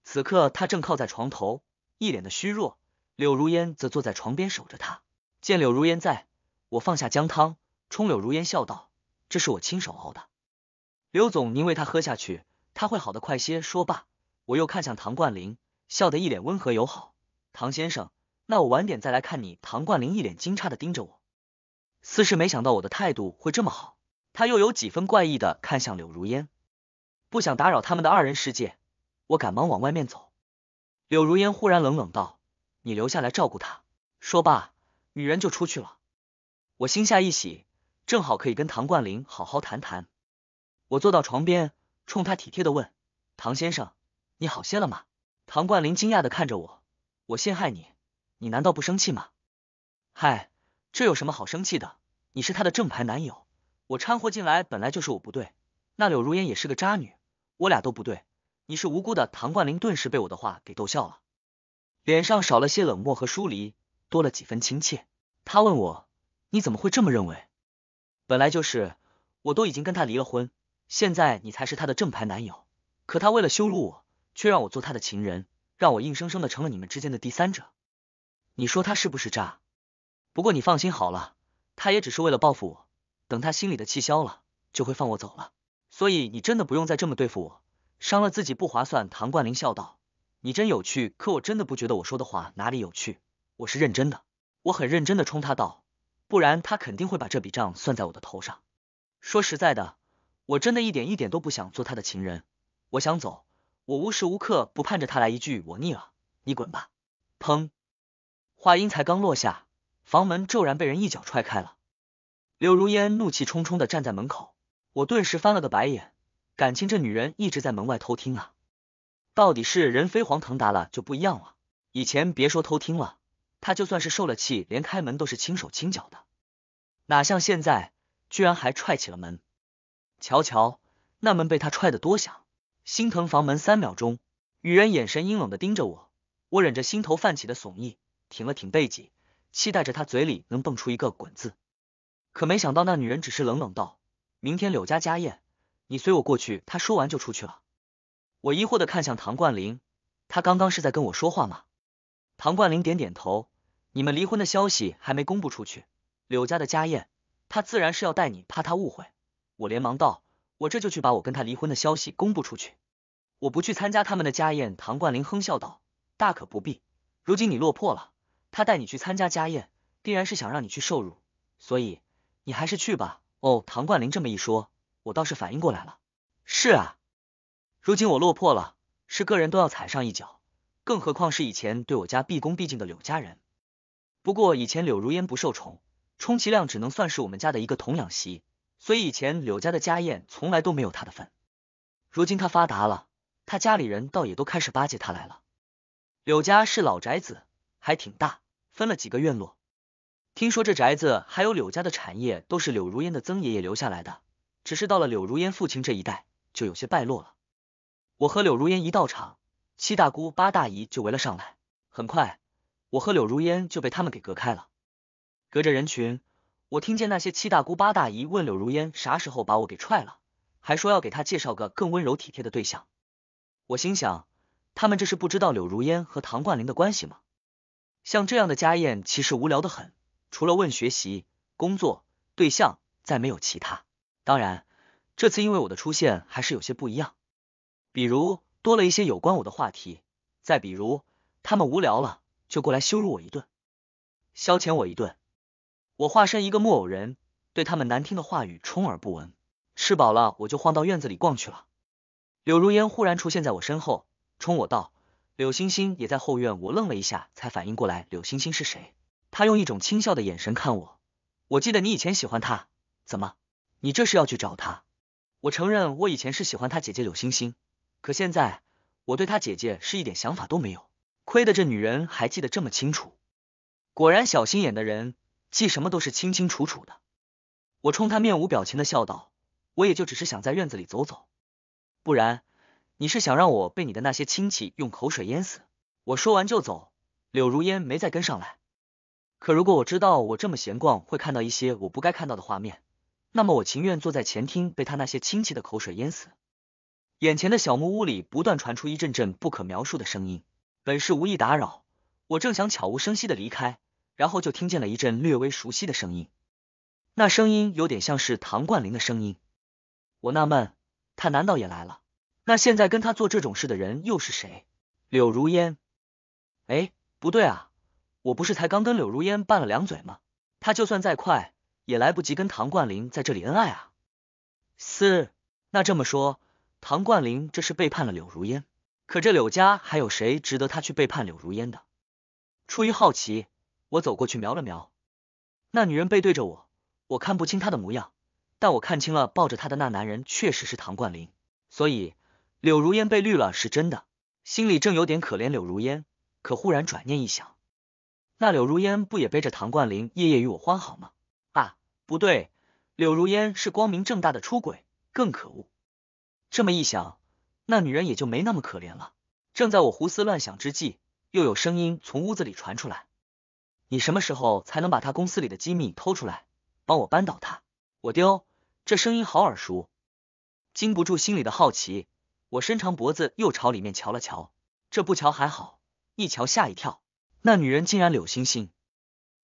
此刻他正靠在床头，一脸的虚弱，柳如烟则坐在床边守着他。见柳如烟在，我放下姜汤，冲柳如烟笑道：“这是我亲手熬的。”刘总，您喂他喝下去，他会好的快些。说罢，我又看向唐冠林，笑得一脸温和友好。唐先生，那我晚点再来看你。唐冠林一脸惊诧的盯着我，似是没想到我的态度会这么好。他又有几分怪异的看向柳如烟，不想打扰他们的二人世界。我赶忙往外面走。柳如烟忽然冷冷道：“你留下来照顾他。”说罢，女人就出去了。我心下一喜，正好可以跟唐冠林好好谈谈。我坐到床边，冲他体贴的问：“唐先生，你好些了吗？”唐冠林惊讶的看着我：“我陷害你，你难道不生气吗？”“嗨，这有什么好生气的？你是他的正牌男友，我掺和进来本来就是我不对。那柳如烟也是个渣女，我俩都不对。你是无辜的。”唐冠林顿时被我的话给逗笑了，脸上少了些冷漠和疏离，多了几分亲切。他问我：“你怎么会这么认为？”“本来就是，我都已经跟他离了婚。”现在你才是他的正牌男友，可他为了羞辱我，却让我做他的情人，让我硬生生的成了你们之间的第三者。你说他是不是渣？不过你放心好了，他也只是为了报复我，等他心里的气消了，就会放我走了。所以你真的不用再这么对付我，伤了自己不划算。唐冠林笑道：“你真有趣，可我真的不觉得我说的话哪里有趣，我是认真的，我很认真的冲他道，不然他肯定会把这笔账算在我的头上。说实在的。”我真的一点一点都不想做他的情人，我想走，我无时无刻不盼着他来一句我腻了，你滚吧。砰！话音才刚落下，房门骤然被人一脚踹开了，柳如烟怒气冲冲的站在门口，我顿时翻了个白眼，感情这女人一直在门外偷听啊？到底是人飞黄腾达了就不一样了，以前别说偷听了，她就算是受了气，连开门都是轻手轻脚的，哪像现在，居然还踹起了门。瞧瞧那门被他踹得多响，心疼房门三秒钟。女人眼神阴冷的盯着我，我忍着心头泛起的怂意，挺了挺背脊，期待着他嘴里能蹦出一个滚字。可没想到那女人只是冷冷道：“明天柳家家宴，你随我过去。”她说完就出去了。我疑惑的看向唐冠林，他刚刚是在跟我说话吗？唐冠林点点头：“你们离婚的消息还没公布出去，柳家的家宴，他自然是要带你，怕他误会。”我连忙道：“我这就去把我跟他离婚的消息公布出去，我不去参加他们的家宴。”唐冠林哼笑道：“大可不必，如今你落魄了，他带你去参加家宴，定然是想让你去受辱，所以你还是去吧。”哦，唐冠林这么一说，我倒是反应过来了。是啊，如今我落魄了，是个人都要踩上一脚，更何况是以前对我家毕恭毕敬的柳家人。不过以前柳如烟不受宠，充其量只能算是我们家的一个童养媳。所以以前柳家的家宴从来都没有他的份，如今他发达了，他家里人倒也都开始巴结他来了。柳家是老宅子，还挺大，分了几个院落。听说这宅子还有柳家的产业都是柳如烟的曾爷爷留下来的，只是到了柳如烟父亲这一代就有些败落了。我和柳如烟一到场，七大姑八大姨就围了上来，很快我和柳如烟就被他们给隔开了，隔着人群。我听见那些七大姑八大姨问柳如烟啥时候把我给踹了，还说要给她介绍个更温柔体贴的对象。我心想，他们这是不知道柳如烟和唐冠林的关系吗？像这样的家宴其实无聊的很，除了问学习、工作、对象，再没有其他。当然，这次因为我的出现，还是有些不一样。比如多了一些有关我的话题，再比如他们无聊了，就过来羞辱我一顿，消遣我一顿。我化身一个木偶人，对他们难听的话语充耳不闻。吃饱了，我就晃到院子里逛去了。柳如烟忽然出现在我身后，冲我道：“柳星星也在后院。”我愣了一下，才反应过来柳星星是谁。她用一种轻笑的眼神看我。我记得你以前喜欢她，怎么？你这是要去找她？我承认我以前是喜欢她姐姐柳星星，可现在我对她姐姐是一点想法都没有。亏得这女人还记得这么清楚，果然小心眼的人。记什么都是清清楚楚的。我冲他面无表情的笑道：“我也就只是想在院子里走走，不然你是想让我被你的那些亲戚用口水淹死？”我说完就走，柳如烟没再跟上来。可如果我知道我这么闲逛会看到一些我不该看到的画面，那么我情愿坐在前厅被他那些亲戚的口水淹死。眼前的小木屋里不断传出一阵阵不可描述的声音，本是无意打扰，我正想悄无声息的离开。然后就听见了一阵略微熟悉的声音，那声音有点像是唐冠林的声音。我纳闷，他难道也来了？那现在跟他做这种事的人又是谁？柳如烟？哎，不对啊，我不是才刚跟柳如烟拌了两嘴吗？他就算再快，也来不及跟唐冠林在这里恩爱啊。四，那这么说，唐冠林这是背叛了柳如烟？可这柳家还有谁值得他去背叛柳如烟的？出于好奇。我走过去瞄了瞄，那女人背对着我，我看不清她的模样，但我看清了抱着她的那男人确实是唐冠林。所以柳如烟被绿了是真的，心里正有点可怜柳如烟，可忽然转念一想，那柳如烟不也背着唐冠林夜夜与我欢好吗？啊，不对，柳如烟是光明正大的出轨，更可恶。这么一想，那女人也就没那么可怜了。正在我胡思乱想之际，又有声音从屋子里传出来。你什么时候才能把他公司里的机密偷出来，帮我扳倒他？我丢，这声音好耳熟，经不住心里的好奇，我伸长脖子又朝里面瞧了瞧，这不瞧还好，一瞧吓一跳，那女人竟然柳星星，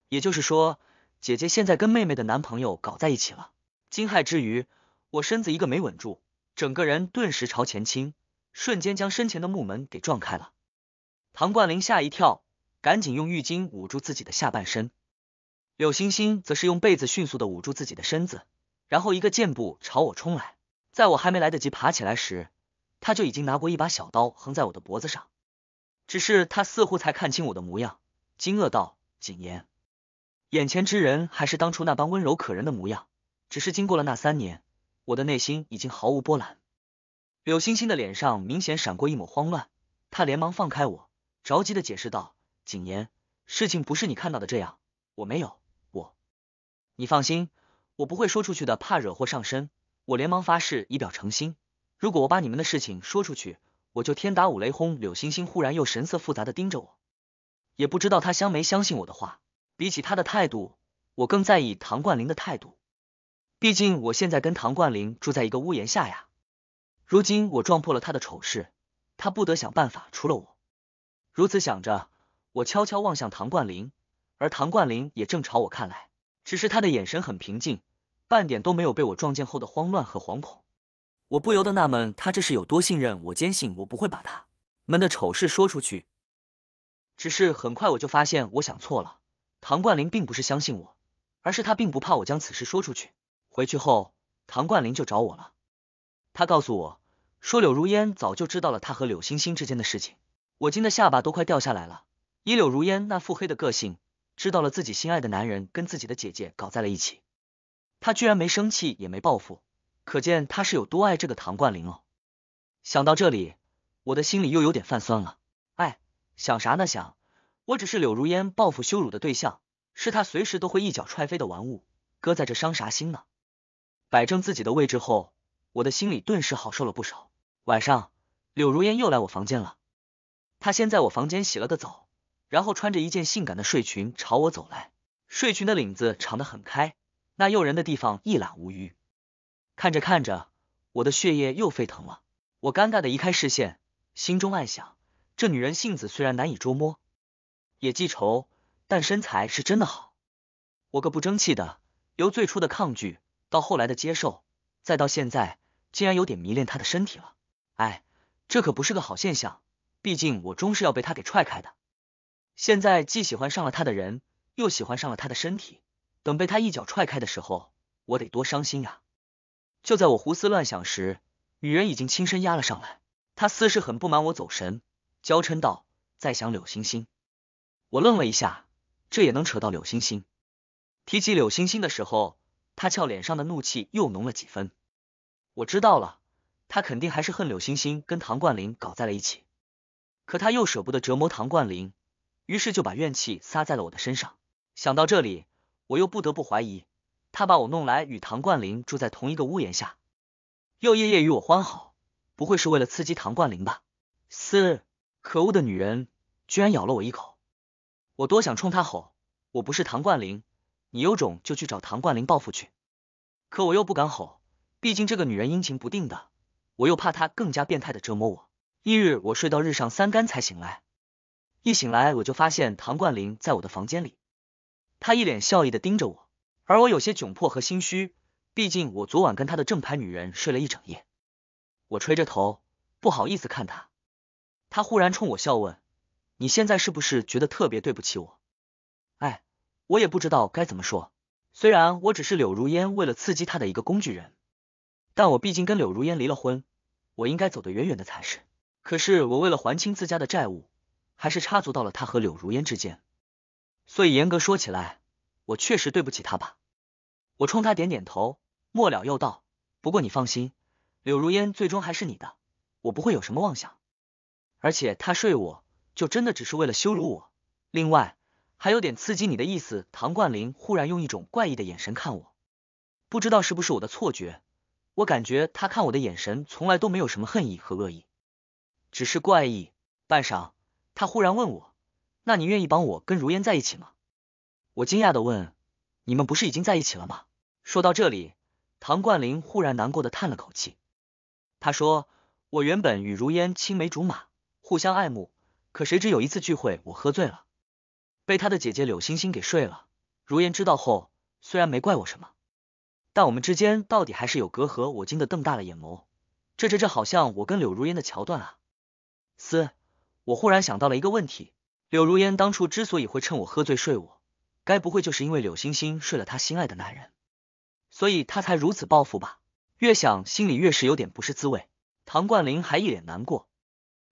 也就是说，姐姐现在跟妹妹的男朋友搞在一起了。惊骇之余，我身子一个没稳住，整个人顿时朝前倾，瞬间将身前的木门给撞开了。唐冠林吓一跳。赶紧用浴巾捂住自己的下半身，柳星星则是用被子迅速的捂住自己的身子，然后一个箭步朝我冲来。在我还没来得及爬起来时，他就已经拿过一把小刀横在我的脖子上。只是他似乎才看清我的模样，惊愕道：“景言，眼前之人还是当初那般温柔可人的模样，只是经过了那三年，我的内心已经毫无波澜。”柳星星的脸上明显闪过一抹慌乱，他连忙放开我，着急的解释道。景言，事情不是你看到的这样，我没有，我，你放心，我不会说出去的，怕惹祸上身。我连忙发誓，以表诚心。如果我把你们的事情说出去，我就天打五雷轰。柳星星忽然又神色复杂的盯着我，也不知道他相没相信我的话。比起他的态度，我更在意唐冠林的态度，毕竟我现在跟唐冠林住在一个屋檐下呀。如今我撞破了他的丑事，他不得想办法除了我。如此想着。我悄悄望向唐冠林，而唐冠林也正朝我看来，只是他的眼神很平静，半点都没有被我撞见后的慌乱和惶恐。我不由得纳闷，他这是有多信任我？坚信我不会把他们的丑事说出去。只是很快我就发现，我想错了。唐冠林并不是相信我，而是他并不怕我将此事说出去。回去后，唐冠林就找我了，他告诉我说，柳如烟早就知道了他和柳星星之间的事情。我惊得下巴都快掉下来了。以柳如烟那腹黑的个性，知道了自己心爱的男人跟自己的姐姐搞在了一起，她居然没生气也没报复，可见她是有多爱这个唐冠林哦。想到这里，我的心里又有点泛酸了。哎，想啥呢？想，我只是柳如烟报复羞辱的对象，是她随时都会一脚踹飞的玩物，搁在这伤啥心呢？摆正自己的位置后，我的心里顿时好受了不少。晚上，柳如烟又来我房间了，她先在我房间洗了个澡。然后穿着一件性感的睡裙朝我走来，睡裙的领子敞得很开，那诱人的地方一览无余。看着看着，我的血液又沸腾了。我尴尬的移开视线，心中暗想：这女人性子虽然难以捉摸，也记仇，但身材是真的好。我个不争气的，由最初的抗拒到后来的接受，再到现在竟然有点迷恋她的身体了。哎，这可不是个好现象，毕竟我终是要被她给踹开的。现在既喜欢上了他的人，又喜欢上了他的身体。等被他一脚踹开的时候，我得多伤心呀！就在我胡思乱想时，女人已经轻身压了上来。她似是很不满我走神，娇嗔道：“在想柳星星？”我愣了一下，这也能扯到柳星星。提起柳星星的时候，她俏脸上的怒气又浓了几分。我知道了，她肯定还是恨柳星星跟唐冠林搞在了一起，可她又舍不得折磨唐冠林。于是就把怨气撒在了我的身上。想到这里，我又不得不怀疑，他把我弄来与唐冠林住在同一个屋檐下，又夜夜与我欢好，不会是为了刺激唐冠林吧？嘶！可恶的女人，居然咬了我一口。我多想冲她吼，我不是唐冠林，你有种就去找唐冠林报复去。可我又不敢吼，毕竟这个女人阴晴不定的，我又怕她更加变态的折磨我。翌日，我睡到日上三竿才醒来。一醒来，我就发现唐冠林在我的房间里，他一脸笑意的盯着我，而我有些窘迫和心虚，毕竟我昨晚跟他的正牌女人睡了一整夜，我垂着头，不好意思看他。他忽然冲我笑问：“你现在是不是觉得特别对不起我？”哎，我也不知道该怎么说，虽然我只是柳如烟为了刺激他的一个工具人，但我毕竟跟柳如烟离了婚，我应该走得远远的才是。可是我为了还清自家的债务。还是插足到了他和柳如烟之间，所以严格说起来，我确实对不起他吧。我冲他点点头，末了又道：“不过你放心，柳如烟最终还是你的，我不会有什么妄想。而且他睡我就真的只是为了羞辱我，另外还有点刺激你的意思。”唐冠林忽然用一种怪异的眼神看我，不知道是不是我的错觉，我感觉他看我的眼神从来都没有什么恨意和恶意，只是怪异。半晌。他忽然问我：“那你愿意帮我跟如烟在一起吗？”我惊讶的问：“你们不是已经在一起了吗？”说到这里，唐冠林忽然难过的叹了口气。他说：“我原本与如烟青梅竹马，互相爱慕，可谁知有一次聚会，我喝醉了，被他的姐姐柳欣欣给睡了。如烟知道后，虽然没怪我什么，但我们之间到底还是有隔阂。”我惊得瞪大了眼眸，这这这好像我跟柳如烟的桥段啊！嘶。我忽然想到了一个问题，柳如烟当初之所以会趁我喝醉睡我，该不会就是因为柳星星睡了她心爱的男人，所以她才如此报复吧？越想心里越是有点不是滋味。唐冠林还一脸难过，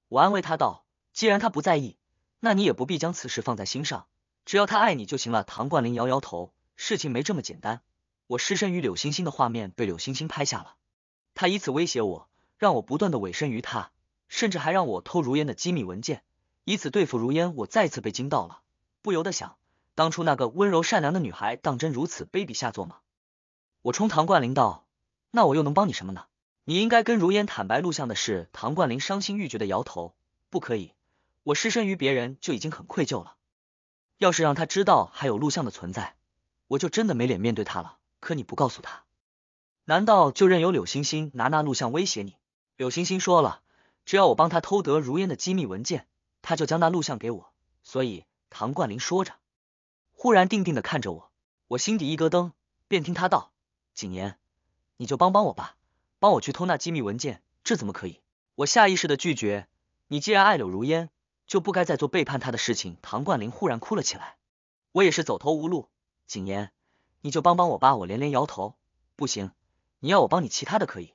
我安慰他道：“既然他不在意，那你也不必将此事放在心上，只要他爱你就行了。”唐冠林摇摇头，事情没这么简单。我失身于柳星星的画面被柳星星拍下了，他以此威胁我，让我不断的委身于他。甚至还让我偷如烟的机密文件，以此对付如烟。我再次被惊到了，不由得想：当初那个温柔善良的女孩，当真如此卑鄙下作吗？我冲唐冠林道：“那我又能帮你什么呢？你应该跟如烟坦白录像的事。”唐冠林伤心欲绝的摇头：“不可以，我失身于别人就已经很愧疚了，要是让他知道还有录像的存在，我就真的没脸面对他了。可你不告诉他，难道就任由柳星星拿那录像威胁你？”柳星星说了。只要我帮他偷得如烟的机密文件，他就将那录像给我。所以唐冠林说着，忽然定定的看着我，我心底一咯噔，便听他道：“景言，你就帮帮我吧，帮我去偷那机密文件，这怎么可以？”我下意识的拒绝。你既然爱柳如烟，就不该再做背叛他的事情。唐冠林忽然哭了起来，我也是走投无路，景言，你就帮帮我吧！我连连摇头，不行，你要我帮你，其他的可以，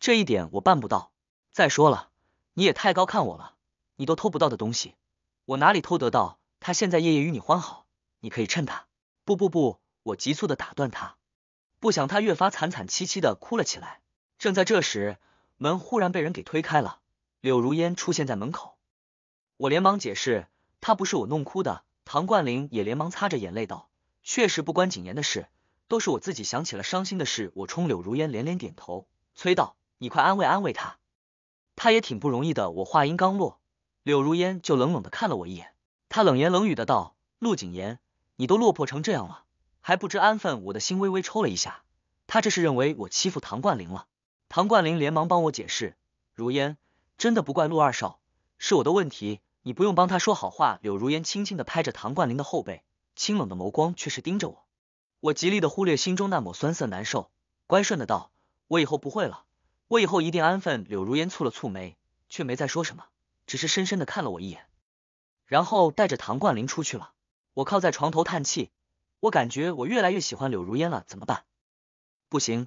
这一点我办不到。再说了，你也太高看我了。你都偷不到的东西，我哪里偷得到？他现在夜夜与你欢好，你可以趁他。不不不！我急促的打断他，不想他越发惨惨戚戚的哭了起来。正在这时，门忽然被人给推开了，柳如烟出现在门口。我连忙解释，他不是我弄哭的。唐冠林也连忙擦着眼泪道，确实不关景言的事，都是我自己想起了伤心的事。我冲柳如烟连连点头，催道，你快安慰安慰他。他也挺不容易的。我话音刚落，柳如烟就冷冷的看了我一眼。他冷言冷语的道：“陆景言，你都落魄成这样了，还不知安分。”我的心微微抽了一下。他这是认为我欺负唐冠林了。唐冠林连忙帮我解释：“如烟，真的不怪陆二少，是我的问题，你不用帮他说好话。”柳如烟轻轻的拍着唐冠林的后背，清冷的眸光却是盯着我。我极力的忽略心中那抹酸涩难受，乖顺的道：“我以后不会了。”我以后一定安分。柳如烟蹙了蹙眉，却没再说什么，只是深深的看了我一眼，然后带着唐冠林出去了。我靠在床头叹气，我感觉我越来越喜欢柳如烟了，怎么办？不行，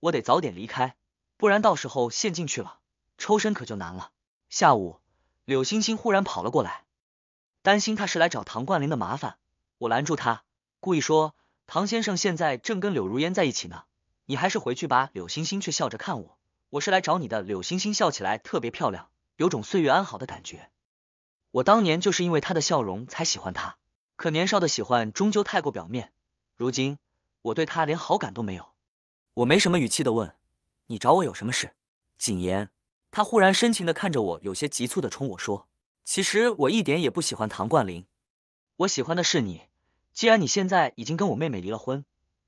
我得早点离开，不然到时候陷进去了，抽身可就难了。下午，柳星星忽然跑了过来，担心他是来找唐冠林的麻烦，我拦住他，故意说：“唐先生现在正跟柳如烟在一起呢，你还是回去吧。”柳星星却笑着看我。我是来找你的，柳星星笑起来特别漂亮，有种岁月安好的感觉。我当年就是因为她的笑容才喜欢她，可年少的喜欢终究太过表面。如今我对她连好感都没有。我没什么语气的问你找我有什么事？谨言，他忽然深情的看着我，有些急促的冲我说：“其实我一点也不喜欢唐冠霖，我喜欢的是你。既然你现在已经跟我妹妹离了婚，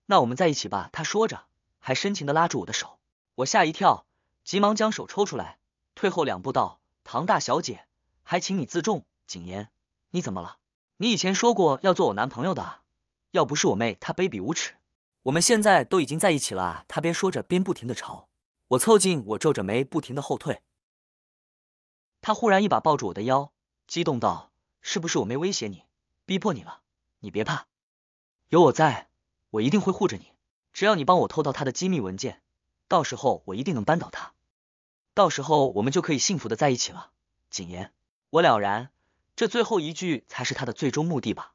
那我们在一起吧。”他说着，还深情的拉住我的手，我吓一跳。急忙将手抽出来，退后两步，道：“唐大小姐，还请你自重。”景言，你怎么了？你以前说过要做我男朋友的要不是我妹她卑鄙无耻，我们现在都已经在一起了。他边说着边不停的吵我，凑近我皱着眉不停的后退。他忽然一把抱住我的腰，激动道：“是不是我妹威胁你，逼迫你了？你别怕，有我在，我一定会护着你。只要你帮我偷到他的机密文件，到时候我一定能扳倒他。”到时候我们就可以幸福的在一起了，谨言，我了然，这最后一句才是他的最终目的吧？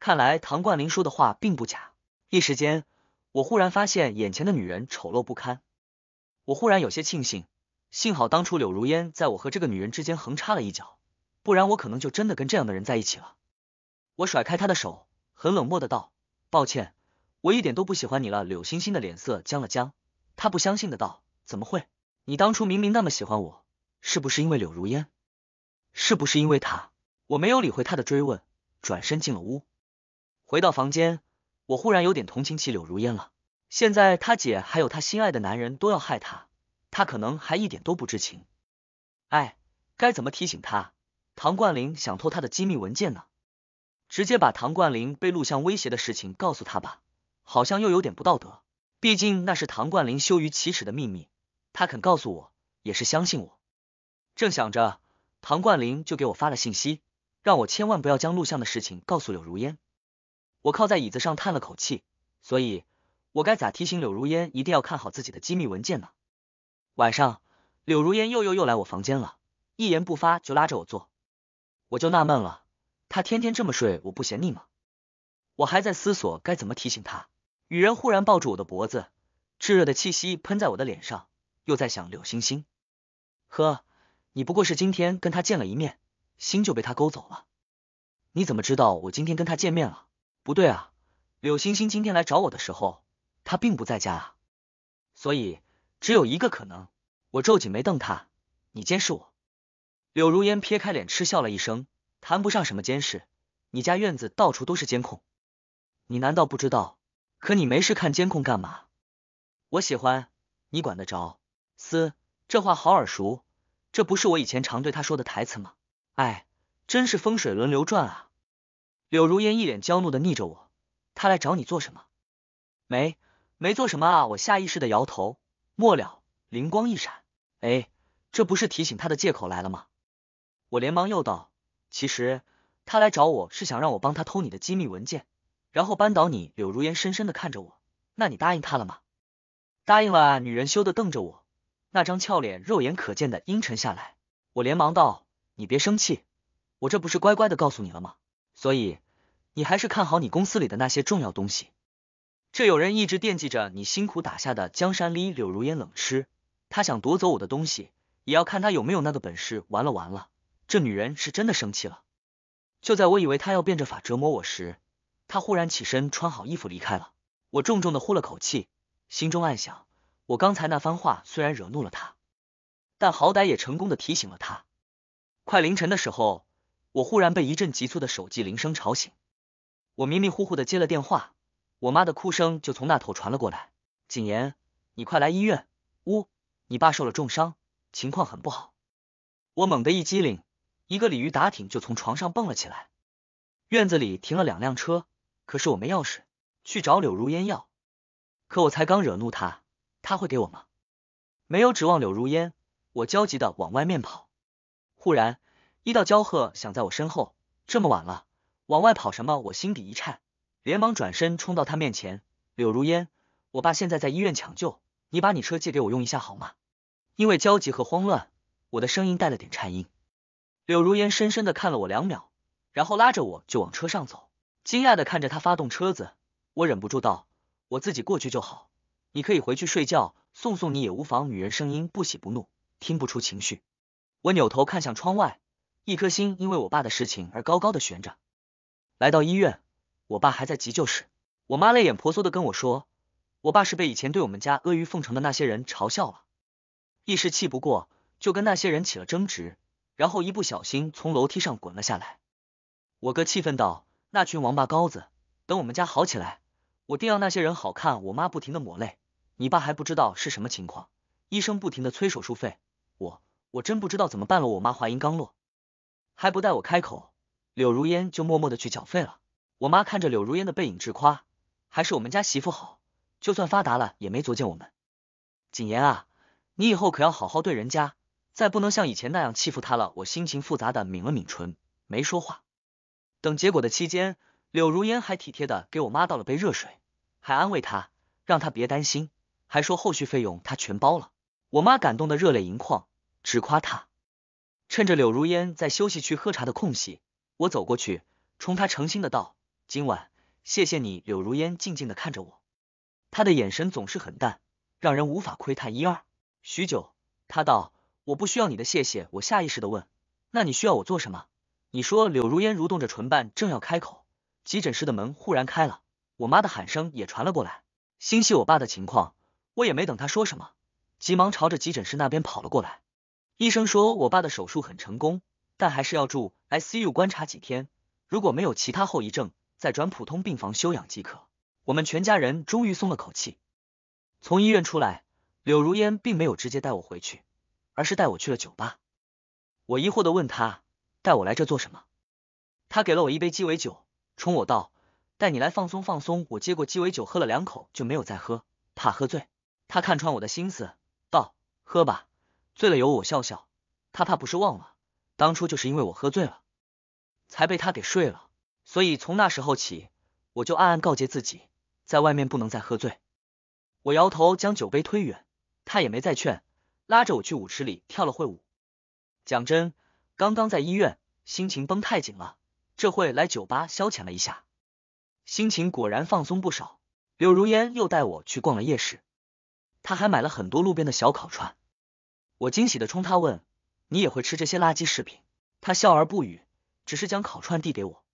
看来唐冠林说的话并不假。一时间，我忽然发现眼前的女人丑陋不堪，我忽然有些庆幸，幸好当初柳如烟在我和这个女人之间横插了一脚，不然我可能就真的跟这样的人在一起了。我甩开她的手，很冷漠的道：“抱歉，我一点都不喜欢你了。”柳欣欣的脸色僵了僵，她不相信的道：“怎么会？”你当初明明那么喜欢我，是不是因为柳如烟？是不是因为她？我没有理会他的追问，转身进了屋。回到房间，我忽然有点同情起柳如烟了。现在他姐还有他心爱的男人都要害他，他可能还一点都不知情。哎，该怎么提醒他？唐冠林想偷他的机密文件呢？直接把唐冠林被录像威胁的事情告诉他吧，好像又有点不道德，毕竟那是唐冠林羞于启齿的秘密。他肯告诉我，也是相信我。正想着，唐冠林就给我发了信息，让我千万不要将录像的事情告诉柳如烟。我靠在椅子上叹了口气，所以，我该咋提醒柳如烟一定要看好自己的机密文件呢？晚上，柳如烟又又又来我房间了，一言不发就拉着我坐。我就纳闷了，他天天这么睡，我不嫌腻吗？我还在思索该怎么提醒他，女人忽然抱住我的脖子，炙热的气息喷在我的脸上。又在想柳星星，呵，你不过是今天跟他见了一面，心就被他勾走了。你怎么知道我今天跟他见面了？不对啊，柳星星今天来找我的时候，他并不在家啊。所以只有一个可能，我皱紧眉瞪他，你监视我。柳如烟撇开脸嗤笑了一声，谈不上什么监视，你家院子到处都是监控，你难道不知道？可你没事看监控干嘛？我喜欢，你管得着？嘶，这话好耳熟，这不是我以前常对他说的台词吗？哎，真是风水轮流转啊！柳如烟一脸娇怒的睨着我，他来找你做什么？没，没做什么啊！我下意识的摇头，末了灵光一闪，哎，这不是提醒他的借口来了吗？我连忙又道，其实他来找我是想让我帮他偷你的机密文件，然后扳倒你。柳如烟深深的看着我，那你答应他了吗？答应了啊！女人羞的瞪着我。那张俏脸肉眼可见的阴沉下来，我连忙道：“你别生气，我这不是乖乖的告诉你了吗？所以你还是看好你公司里的那些重要东西。这有人一直惦记着你辛苦打下的江山里，柳如烟冷吃，他想夺走我的东西，也要看他有没有那个本事。完了完了，这女人是真的生气了。就在我以为她要变着法折磨我时，她忽然起身，穿好衣服离开了。我重重的呼了口气，心中暗想。我刚才那番话虽然惹怒了他，但好歹也成功的提醒了他。快凌晨的时候，我忽然被一阵急促的手机铃声吵醒，我迷迷糊糊的接了电话，我妈的哭声就从那头传了过来：“谨言，你快来医院，呜，你爸受了重伤，情况很不好。”我猛地一激灵，一个鲤鱼打挺就从床上蹦了起来。院子里停了两辆车，可是我没钥匙，去找柳如烟要，可我才刚惹怒他。他会给我吗？没有指望柳如烟，我焦急的往外面跑。忽然一道娇喝响在我身后，这么晚了，往外跑什么？我心底一颤，连忙转身冲到他面前。柳如烟，我爸现在在医院抢救，你把你车借给我用一下好吗？因为焦急和慌乱，我的声音带了点颤音。柳如烟深深的看了我两秒，然后拉着我就往车上走。惊讶的看着他发动车子，我忍不住道：我自己过去就好。你可以回去睡觉，送送你也无妨。女人声音不喜不怒，听不出情绪。我扭头看向窗外，一颗心因为我爸的事情而高高的悬着。来到医院，我爸还在急救室。我妈泪眼婆娑的跟我说，我爸是被以前对我们家阿谀奉承的那些人嘲笑了，一时气不过，就跟那些人起了争执，然后一不小心从楼梯上滚了下来。我哥气愤道：“那群王八羔子，等我们家好起来，我定要那些人好看。”我妈不停的抹泪。你爸还不知道是什么情况，医生不停的催手术费，我我真不知道怎么办了。我妈话音刚落，还不待我开口，柳如烟就默默的去缴费了。我妈看着柳如烟的背影，直夸还是我们家媳妇好，就算发达了也没作践我们。谨言啊，你以后可要好好对人家，再不能像以前那样欺负她了。我心情复杂的抿了抿唇，没说话。等结果的期间，柳如烟还体贴的给我妈倒了杯热水，还安慰她，让她别担心。还说后续费用他全包了，我妈感动的热泪盈眶，直夸他。趁着柳如烟在休息区喝茶的空隙，我走过去，冲她诚心的道：“今晚谢谢你。”柳如烟静静的看着我，他的眼神总是很淡，让人无法窥探一二。许久，他道：“我不需要你的谢谢。”我下意识的问：“那你需要我做什么？”你说，柳如烟蠕动着唇瓣，正要开口，急诊室的门忽然开了，我妈的喊声也传了过来，心系我爸的情况。我也没等他说什么，急忙朝着急诊室那边跑了过来。医生说我爸的手术很成功，但还是要住 ICU 观察几天，如果没有其他后遗症，再转普通病房休养即可。我们全家人终于松了口气。从医院出来，柳如烟并没有直接带我回去，而是带我去了酒吧。我疑惑的问他带我来这做什么？他给了我一杯鸡尾酒，冲我道：“带你来放松放松。”我接过鸡尾酒喝了两口就没有再喝，怕喝醉。他看穿我的心思，道：“喝吧，醉了有我笑笑。”他怕不是忘了，当初就是因为我喝醉了，才被他给睡了。所以从那时候起，我就暗暗告诫自己，在外面不能再喝醉。我摇头，将酒杯推远，他也没再劝，拉着我去舞池里跳了会舞。讲真，刚刚在医院，心情绷太紧了，这会来酒吧消遣了一下，心情果然放松不少。柳如烟又带我去逛了夜市。他还买了很多路边的小烤串，我惊喜的冲他问：“你也会吃这些垃圾食品？”他笑而不语，只是将烤串递给我。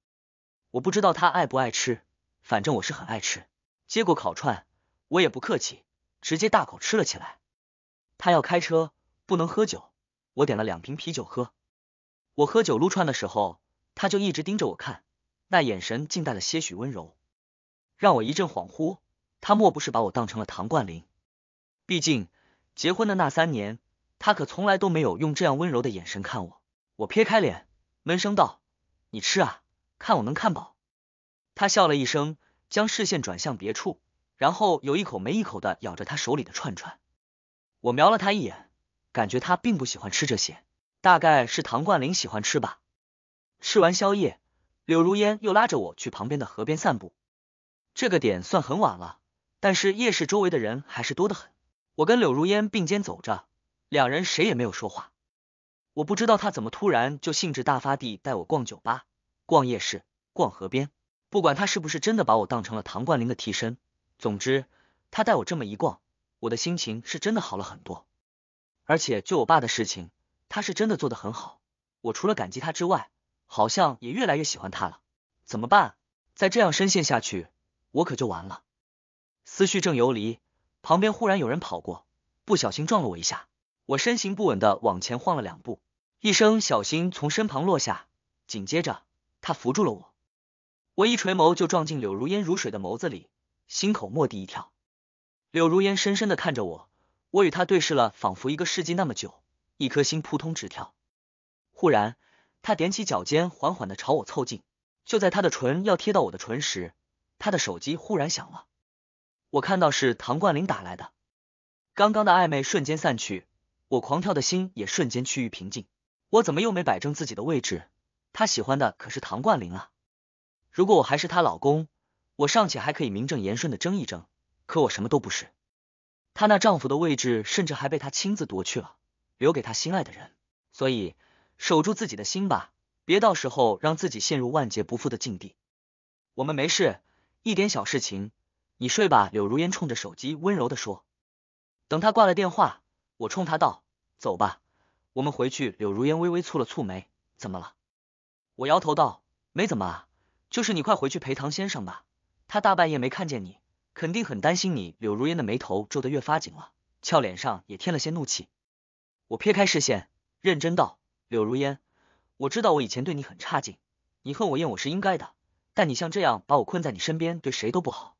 我不知道他爱不爱吃，反正我是很爱吃。接过烤串，我也不客气，直接大口吃了起来。他要开车，不能喝酒，我点了两瓶啤酒喝。我喝酒撸串的时候，他就一直盯着我看，那眼神竟带了些许温柔，让我一阵恍惚。他莫不是把我当成了唐冠霖？毕竟，结婚的那三年，他可从来都没有用这样温柔的眼神看我。我撇开脸，闷声道：“你吃啊，看我能看饱。”他笑了一声，将视线转向别处，然后有一口没一口的咬着他手里的串串。我瞄了他一眼，感觉他并不喜欢吃这些，大概是唐冠林喜欢吃吧。吃完宵夜，柳如烟又拉着我去旁边的河边散步。这个点算很晚了，但是夜市周围的人还是多得很。我跟柳如烟并肩走着，两人谁也没有说话。我不知道他怎么突然就兴致大发地带我逛酒吧、逛夜市、逛河边。不管他是不是真的把我当成了唐冠林的替身，总之他带我这么一逛，我的心情是真的好了很多。而且就我爸的事情，他是真的做得很好。我除了感激他之外，好像也越来越喜欢他了。怎么办？再这样深陷下去，我可就完了。思绪正游离。旁边忽然有人跑过，不小心撞了我一下，我身形不稳的往前晃了两步，一声小心从身旁落下，紧接着他扶住了我。我一垂眸就撞进柳如烟如水的眸子里，心口蓦地一跳。柳如烟深深的看着我，我与她对视了仿佛一个世纪那么久，一颗心扑通直跳。忽然，她踮起脚尖，缓缓的朝我凑近，就在她的唇要贴到我的唇时，她的手机忽然响了。我看到是唐冠霖打来的，刚刚的暧昧瞬间散去，我狂跳的心也瞬间趋于平静。我怎么又没摆正自己的位置？她喜欢的可是唐冠霖啊！如果我还是她老公，我尚且还可以名正言顺的争一争，可我什么都不是。她那丈夫的位置，甚至还被她亲自夺去了，留给她心爱的人。所以守住自己的心吧，别到时候让自己陷入万劫不复的境地。我们没事，一点小事情。你睡吧，柳如烟冲着手机温柔的说。等他挂了电话，我冲他道：“走吧，我们回去。”柳如烟微微蹙了蹙眉：“怎么了？”我摇头道：“没怎么，啊，就是你快回去陪唐先生吧，他大半夜没看见你，肯定很担心你。”柳如烟的眉头皱得越发紧了，俏脸上也添了些怒气。我撇开视线，认真道：“柳如烟，我知道我以前对你很差劲，你恨我厌我是应该的，但你像这样把我困在你身边，对谁都不好。”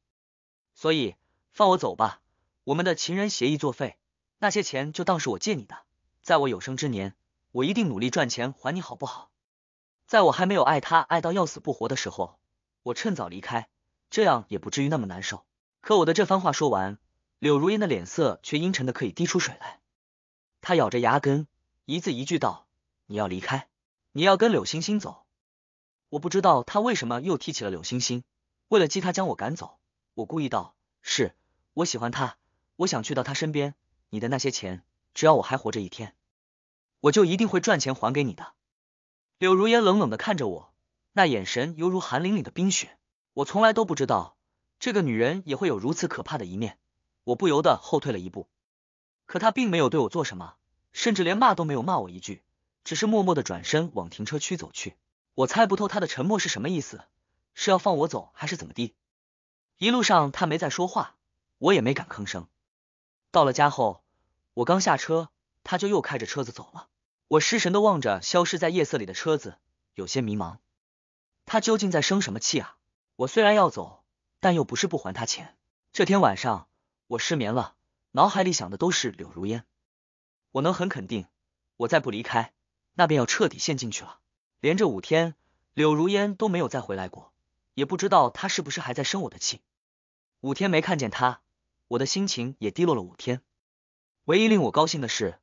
所以，放我走吧，我们的情人协议作废，那些钱就当是我借你的，在我有生之年，我一定努力赚钱还你好不好？在我还没有爱他爱到要死不活的时候，我趁早离开，这样也不至于那么难受。可我的这番话说完，柳如烟的脸色却阴沉的可以滴出水来，他咬着牙根，一字一句道：“你要离开，你要跟柳星星走。”我不知道他为什么又提起了柳星星，为了激他将我赶走。我故意道：“是，我喜欢他，我想去到他身边。你的那些钱，只要我还活着一天，我就一定会赚钱还给你的。”柳如烟冷冷的看着我，那眼神犹如寒凛凛的冰雪。我从来都不知道这个女人也会有如此可怕的一面，我不由得后退了一步。可她并没有对我做什么，甚至连骂都没有骂我一句，只是默默的转身往停车区走去。我猜不透她的沉默是什么意思，是要放我走还是怎么地？一路上他没再说话，我也没敢吭声。到了家后，我刚下车，他就又开着车子走了。我失神的望着消失在夜色里的车子，有些迷茫。他究竟在生什么气啊？我虽然要走，但又不是不还他钱。这天晚上我失眠了，脑海里想的都是柳如烟。我能很肯定，我再不离开，那便要彻底陷进去了。连着五天，柳如烟都没有再回来过，也不知道她是不是还在生我的气。五天没看见他，我的心情也低落了五天。唯一令我高兴的是，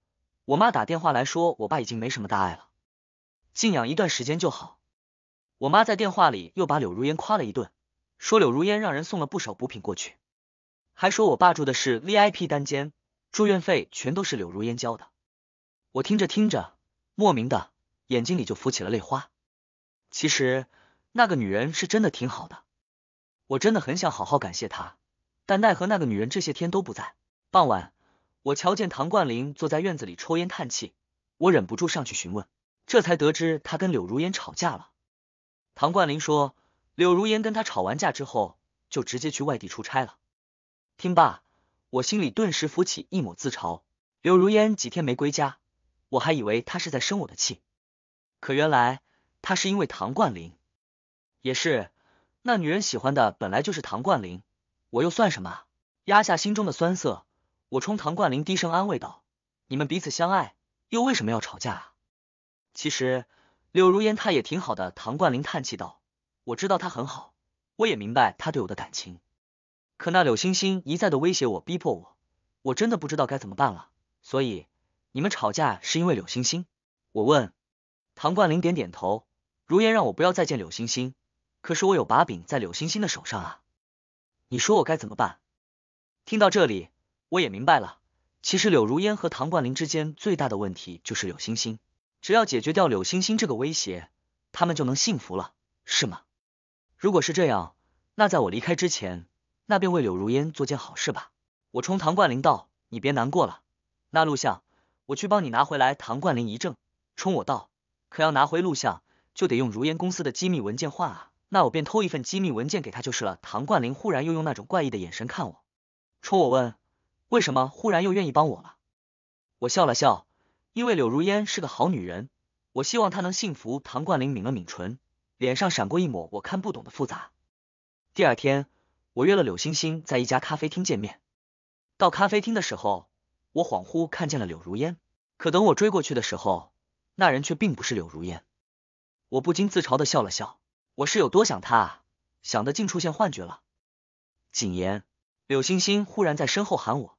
我妈打电话来说，我爸已经没什么大碍了，静养一段时间就好。我妈在电话里又把柳如烟夸了一顿，说柳如烟让人送了不少补品过去，还说我爸住的是 VIP 单间，住院费全都是柳如烟交的。我听着听着，莫名的眼睛里就浮起了泪花。其实那个女人是真的挺好的。我真的很想好好感谢他，但奈何那个女人这些天都不在。傍晚，我瞧见唐冠林坐在院子里抽烟叹气，我忍不住上去询问，这才得知他跟柳如烟吵架了。唐冠林说，柳如烟跟他吵完架之后，就直接去外地出差了。听罢，我心里顿时浮起一抹自嘲。柳如烟几天没归家，我还以为她是在生我的气，可原来她是因为唐冠林。也是。那女人喜欢的本来就是唐冠霖，我又算什么？压下心中的酸涩，我冲唐冠霖低声安慰道：“你们彼此相爱，又为什么要吵架啊？”其实柳如烟她也挺好的。”唐冠霖叹气道：“我知道她很好，我也明白她对我的感情。可那柳星星一再的威胁我，逼迫我，我真的不知道该怎么办了。所以你们吵架是因为柳星星？”我问唐冠霖点点头。如烟让我不要再见柳星星。可是我有把柄在柳星星的手上啊，你说我该怎么办？听到这里，我也明白了，其实柳如烟和唐冠林之间最大的问题就是柳星星，只要解决掉柳星星这个威胁，他们就能幸福了，是吗？如果是这样，那在我离开之前，那便为柳如烟做件好事吧。我冲唐冠林道：“你别难过了，那录像我去帮你拿回来。”唐冠林一怔，冲我道：“可要拿回录像，就得用如烟公司的机密文件换啊。”那我便偷一份机密文件给他就是了。唐冠林忽然又用那种怪异的眼神看我，冲我问：“为什么忽然又愿意帮我了？”我笑了笑，因为柳如烟是个好女人，我希望她能幸福。唐冠林抿了抿唇，脸上闪过一抹我看不懂的复杂。第二天，我约了柳星星在一家咖啡厅见面。到咖啡厅的时候，我恍惚看见了柳如烟，可等我追过去的时候，那人却并不是柳如烟。我不禁自嘲的笑了笑。我是有多想他，啊，想的竟出现幻觉了。谨言，柳星星忽然在身后喊我，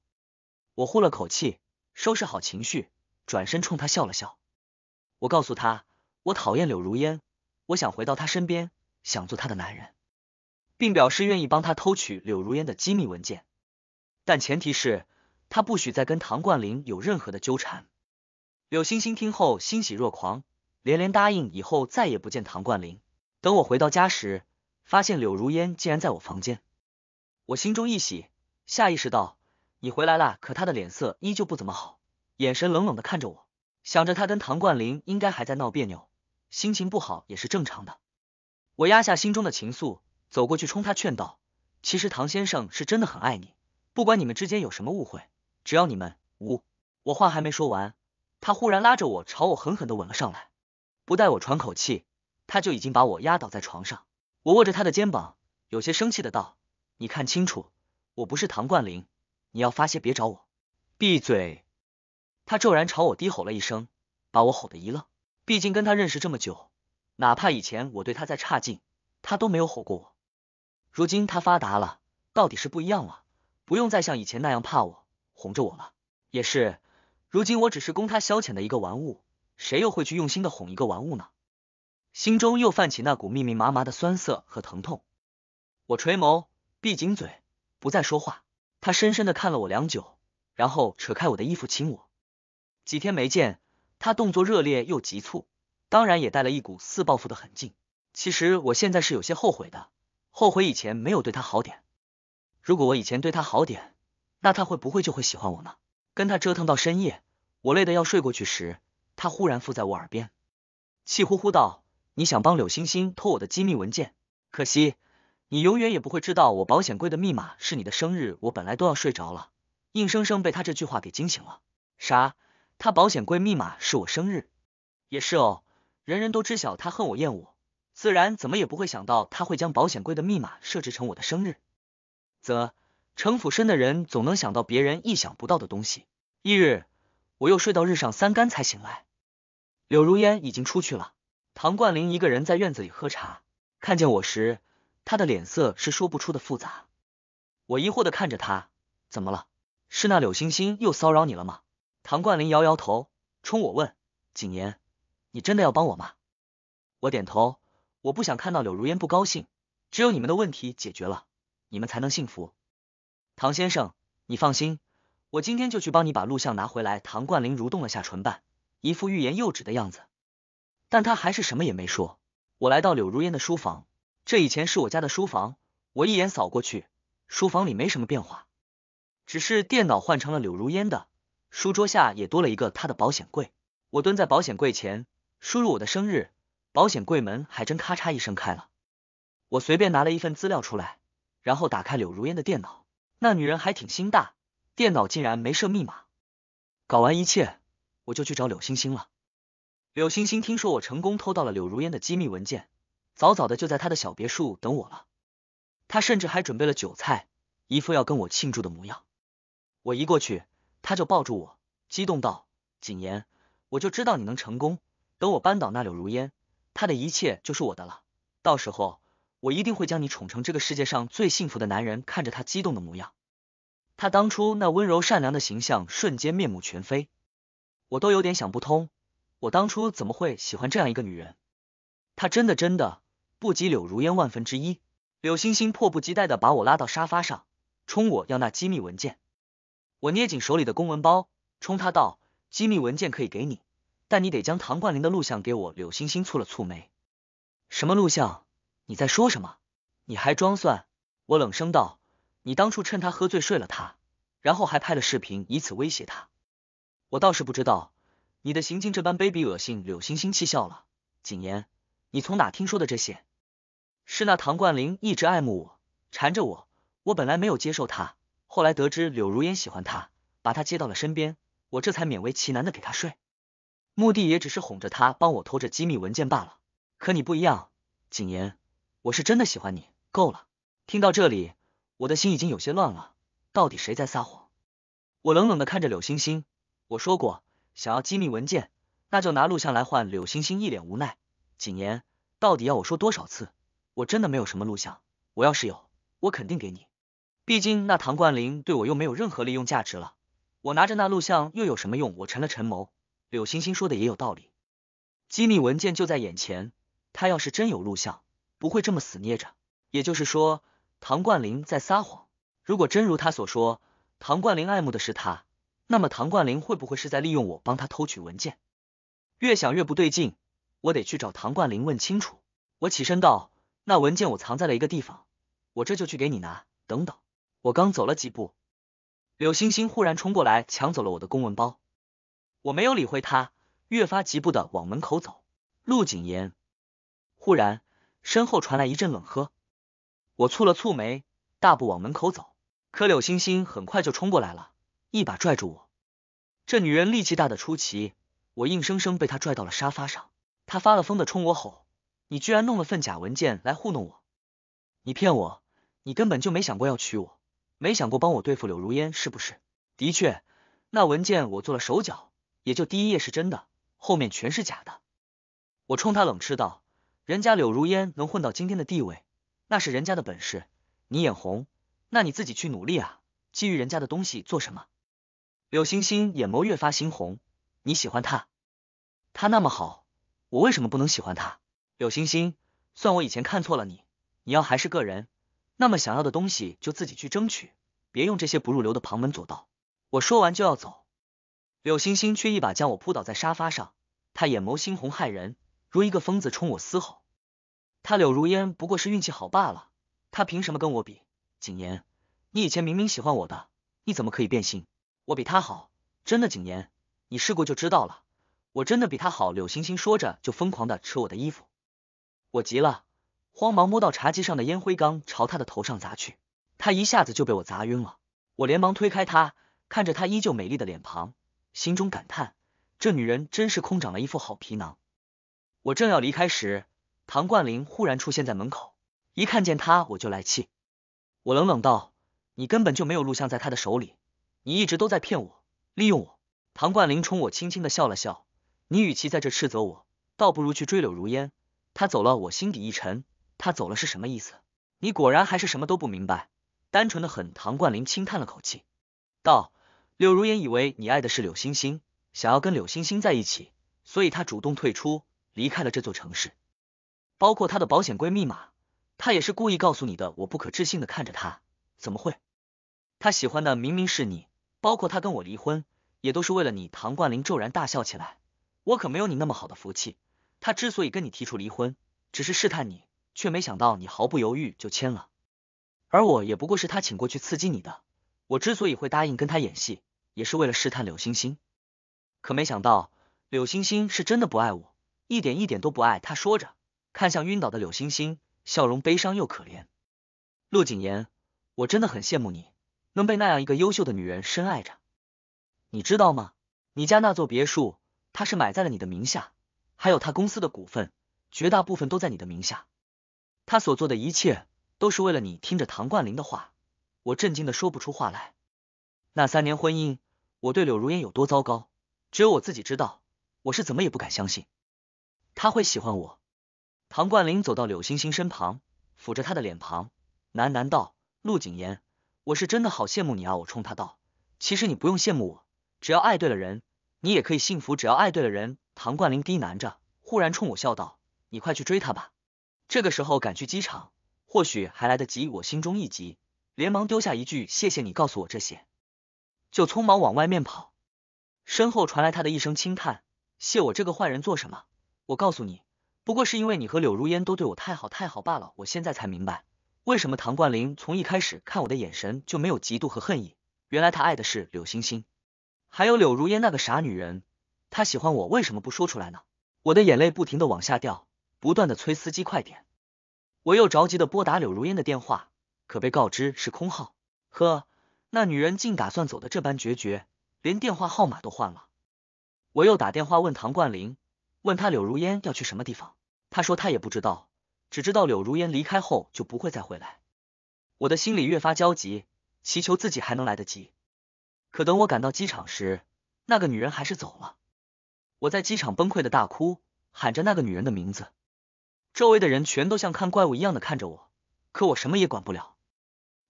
我呼了口气，收拾好情绪，转身冲他笑了笑。我告诉他，我讨厌柳如烟，我想回到他身边，想做他的男人，并表示愿意帮他偷取柳如烟的机密文件，但前提是他不许再跟唐冠林有任何的纠缠。柳星星听后欣喜若狂，连连答应以后再也不见唐冠林。等我回到家时，发现柳如烟竟然在我房间，我心中一喜，下意识道：“你回来了。”可她的脸色依旧不怎么好，眼神冷冷的看着我，想着她跟唐冠林应该还在闹别扭，心情不好也是正常的。我压下心中的情愫，走过去冲他劝道：“其实唐先生是真的很爱你，不管你们之间有什么误会，只要你们无……”我话还没说完，他忽然拉着我朝我狠狠的吻了上来，不待我喘口气。他就已经把我压倒在床上，我握着他的肩膀，有些生气的道：“你看清楚，我不是唐冠林，你要发泄别找我。”闭嘴！他骤然朝我低吼了一声，把我吼得一愣。毕竟跟他认识这么久，哪怕以前我对他再差劲，他都没有吼过我。如今他发达了，到底是不一样了，不用再像以前那样怕我，哄着我了。也是，如今我只是供他消遣的一个玩物，谁又会去用心的哄一个玩物呢？心中又泛起那股密密麻麻的酸涩和疼痛，我垂眸，闭紧嘴，不再说话。他深深的看了我良久，然后扯开我的衣服亲我。几天没见，他动作热烈又急促，当然也带了一股似报复的狠劲。其实我现在是有些后悔的，后悔以前没有对他好点。如果我以前对他好点，那他会不会就会喜欢我呢？跟他折腾到深夜，我累得要睡过去时，他忽然附在我耳边，气呼呼道。你想帮柳星星偷我的机密文件？可惜，你永远也不会知道我保险柜的密码是你的生日。我本来都要睡着了，硬生生被他这句话给惊醒了。啥？他保险柜密码是我生日？也是哦，人人都知晓他恨我厌恶，自然怎么也不会想到他会将保险柜的密码设置成我的生日。则城府深的人总能想到别人意想不到的东西。翌日，我又睡到日上三竿才醒来，柳如烟已经出去了。唐冠林一个人在院子里喝茶，看见我时，他的脸色是说不出的复杂。我疑惑的看着他，怎么了？是那柳星星又骚扰你了吗？唐冠林摇摇头，冲我问：景言，你真的要帮我吗？我点头，我不想看到柳如烟不高兴，只有你们的问题解决了，你们才能幸福。唐先生，你放心，我今天就去帮你把录像拿回来。唐冠林蠕动了下唇瓣，一副欲言又止的样子。但他还是什么也没说。我来到柳如烟的书房，这以前是我家的书房。我一眼扫过去，书房里没什么变化，只是电脑换成了柳如烟的，书桌下也多了一个她的保险柜。我蹲在保险柜前，输入我的生日，保险柜门还真咔嚓一声开了。我随便拿了一份资料出来，然后打开柳如烟的电脑。那女人还挺心大，电脑竟然没设密码。搞完一切，我就去找柳星星了。柳星星听说我成功偷到了柳如烟的机密文件，早早的就在她的小别墅等我了。她甚至还准备了酒菜，一副要跟我庆祝的模样。我一过去，她就抱住我，激动道：“景言，我就知道你能成功。等我扳倒那柳如烟，她的一切就是我的了。到时候，我一定会将你宠成这个世界上最幸福的男人。”看着他激动的模样，他当初那温柔善良的形象瞬间面目全非，我都有点想不通。我当初怎么会喜欢这样一个女人？她真的真的不及柳如烟万分之一。柳星星迫不及待的把我拉到沙发上，冲我要那机密文件。我捏紧手里的公文包，冲他道：机密文件可以给你，但你得将唐冠林的录像给我。柳星星蹙了蹙眉：什么录像？你在说什么？你还装蒜？我冷声道：你当初趁他喝醉睡了他，然后还拍了视频，以此威胁他。我倒是不知道。你的行径这般卑鄙恶心，柳星星气笑了。谨言，你从哪听说的这些？是那唐冠林一直爱慕我，缠着我，我本来没有接受他，后来得知柳如烟喜欢他，把他接到了身边，我这才勉为其难的给他睡，目的也只是哄着他帮我偷着机密文件罢了。可你不一样，谨言，我是真的喜欢你。够了！听到这里，我的心已经有些乱了，到底谁在撒谎？我冷冷的看着柳星星，我说过。想要机密文件，那就拿录像来换。柳星星一脸无奈，景言，到底要我说多少次？我真的没有什么录像，我要是有，我肯定给你。毕竟那唐冠林对我又没有任何利用价值了，我拿着那录像又有什么用？我沉了沉眸，柳星星说的也有道理，机密文件就在眼前，他要是真有录像，不会这么死捏着。也就是说，唐冠林在撒谎。如果真如他所说，唐冠林爱慕的是他。那么唐冠林会不会是在利用我帮他偷取文件？越想越不对劲，我得去找唐冠林问清楚。我起身道：“那文件我藏在了一个地方，我这就去给你拿。”等等，我刚走了几步，柳星星忽然冲过来抢走了我的公文包，我没有理会他，越发急步的往门口走。陆景言忽然身后传来一阵冷喝，我蹙了蹙眉，大步往门口走，可柳星星很快就冲过来了。一把拽住我，这女人力气大的出奇，我硬生生被她拽到了沙发上。她发了疯的冲我吼：“你居然弄了份假文件来糊弄我！你骗我！你根本就没想过要娶我，没想过帮我对付柳如烟，是不是？”的确，那文件我做了手脚，也就第一页是真的，后面全是假的。我冲他冷斥道：“人家柳如烟能混到今天的地位，那是人家的本事。你眼红，那你自己去努力啊！觊觎人家的东西做什么？”柳星星眼眸越发猩红，你喜欢他，他那么好，我为什么不能喜欢他？柳星星，算我以前看错了你，你要还是个人，那么想要的东西就自己去争取，别用这些不入流的旁门左道。我说完就要走，柳星星却一把将我扑倒在沙发上，他眼眸猩红骇人，如一个疯子冲我嘶吼。他柳如烟不过是运气好罢了，他凭什么跟我比？景言，你以前明明喜欢我的，你怎么可以变心？我比他好，真的，景言，你试过就知道了。我真的比他好。柳星星说着就疯狂的扯我的衣服，我急了，慌忙摸到茶几上的烟灰缸，朝他的头上砸去，他一下子就被我砸晕了。我连忙推开他，看着他依旧美丽的脸庞，心中感叹，这女人真是空长了一副好皮囊。我正要离开时，唐冠林忽然出现在门口，一看见他我就来气，我冷冷道：“你根本就没有录像在他的手里。”你一直都在骗我，利用我。唐冠林冲我轻轻的笑了笑。你与其在这斥责我，倒不如去追柳如烟。他走了，我心底一沉。他走了是什么意思？你果然还是什么都不明白，单纯的很。唐冠林轻叹了口气，道：“柳如烟以为你爱的是柳星星，想要跟柳星星在一起，所以他主动退出，离开了这座城市。包括他的保险柜密码，他也是故意告诉你的。”我不可置信的看着他，怎么会？他喜欢的明明是你。包括他跟我离婚，也都是为了你。唐冠林骤然大笑起来，我可没有你那么好的福气。他之所以跟你提出离婚，只是试探你，却没想到你毫不犹豫就签了。而我也不过是他请过去刺激你的。我之所以会答应跟他演戏，也是为了试探柳星星。可没想到，柳星星是真的不爱我，一点一点都不爱。他说着，看向晕倒的柳星星，笑容悲伤又可怜。陆景言，我真的很羡慕你。能被那样一个优秀的女人深爱着，你知道吗？你家那座别墅，她是买在了你的名下，还有他公司的股份，绝大部分都在你的名下。他所做的一切，都是为了你。听着唐冠林的话，我震惊的说不出话来。那三年婚姻，我对柳如烟有多糟糕，只有我自己知道。我是怎么也不敢相信，他会喜欢我。唐冠林走到柳星星身旁，抚着她的脸庞，喃喃道：“陆景言。”我是真的好羡慕你啊！我冲他道，其实你不用羡慕我，只要爱对了人，你也可以幸福。只要爱对了人，唐冠林低喃着，忽然冲我笑道：“你快去追他吧！”这个时候赶去机场，或许还来得及。我心中一急，连忙丢下一句“谢谢你告诉我这些”，就匆忙往外面跑。身后传来他的一声轻叹：“谢我这个坏人做什么？我告诉你，不过是因为你和柳如烟都对我太好，太好罢了。我现在才明白。”为什么唐冠林从一开始看我的眼神就没有嫉妒和恨意？原来他爱的是柳星星，还有柳如烟那个傻女人，她喜欢我，为什么不说出来呢？我的眼泪不停的往下掉，不断的催司机快点。我又着急的拨打柳如烟的电话，可被告知是空号。呵，那女人竟打算走的这般决绝，连电话号码都换了。我又打电话问唐冠林，问他柳如烟要去什么地方，他说他也不知道。只知道柳如烟离开后就不会再回来，我的心里越发焦急，祈求自己还能来得及。可等我赶到机场时，那个女人还是走了。我在机场崩溃的大哭，喊着那个女人的名字，周围的人全都像看怪物一样的看着我，可我什么也管不了。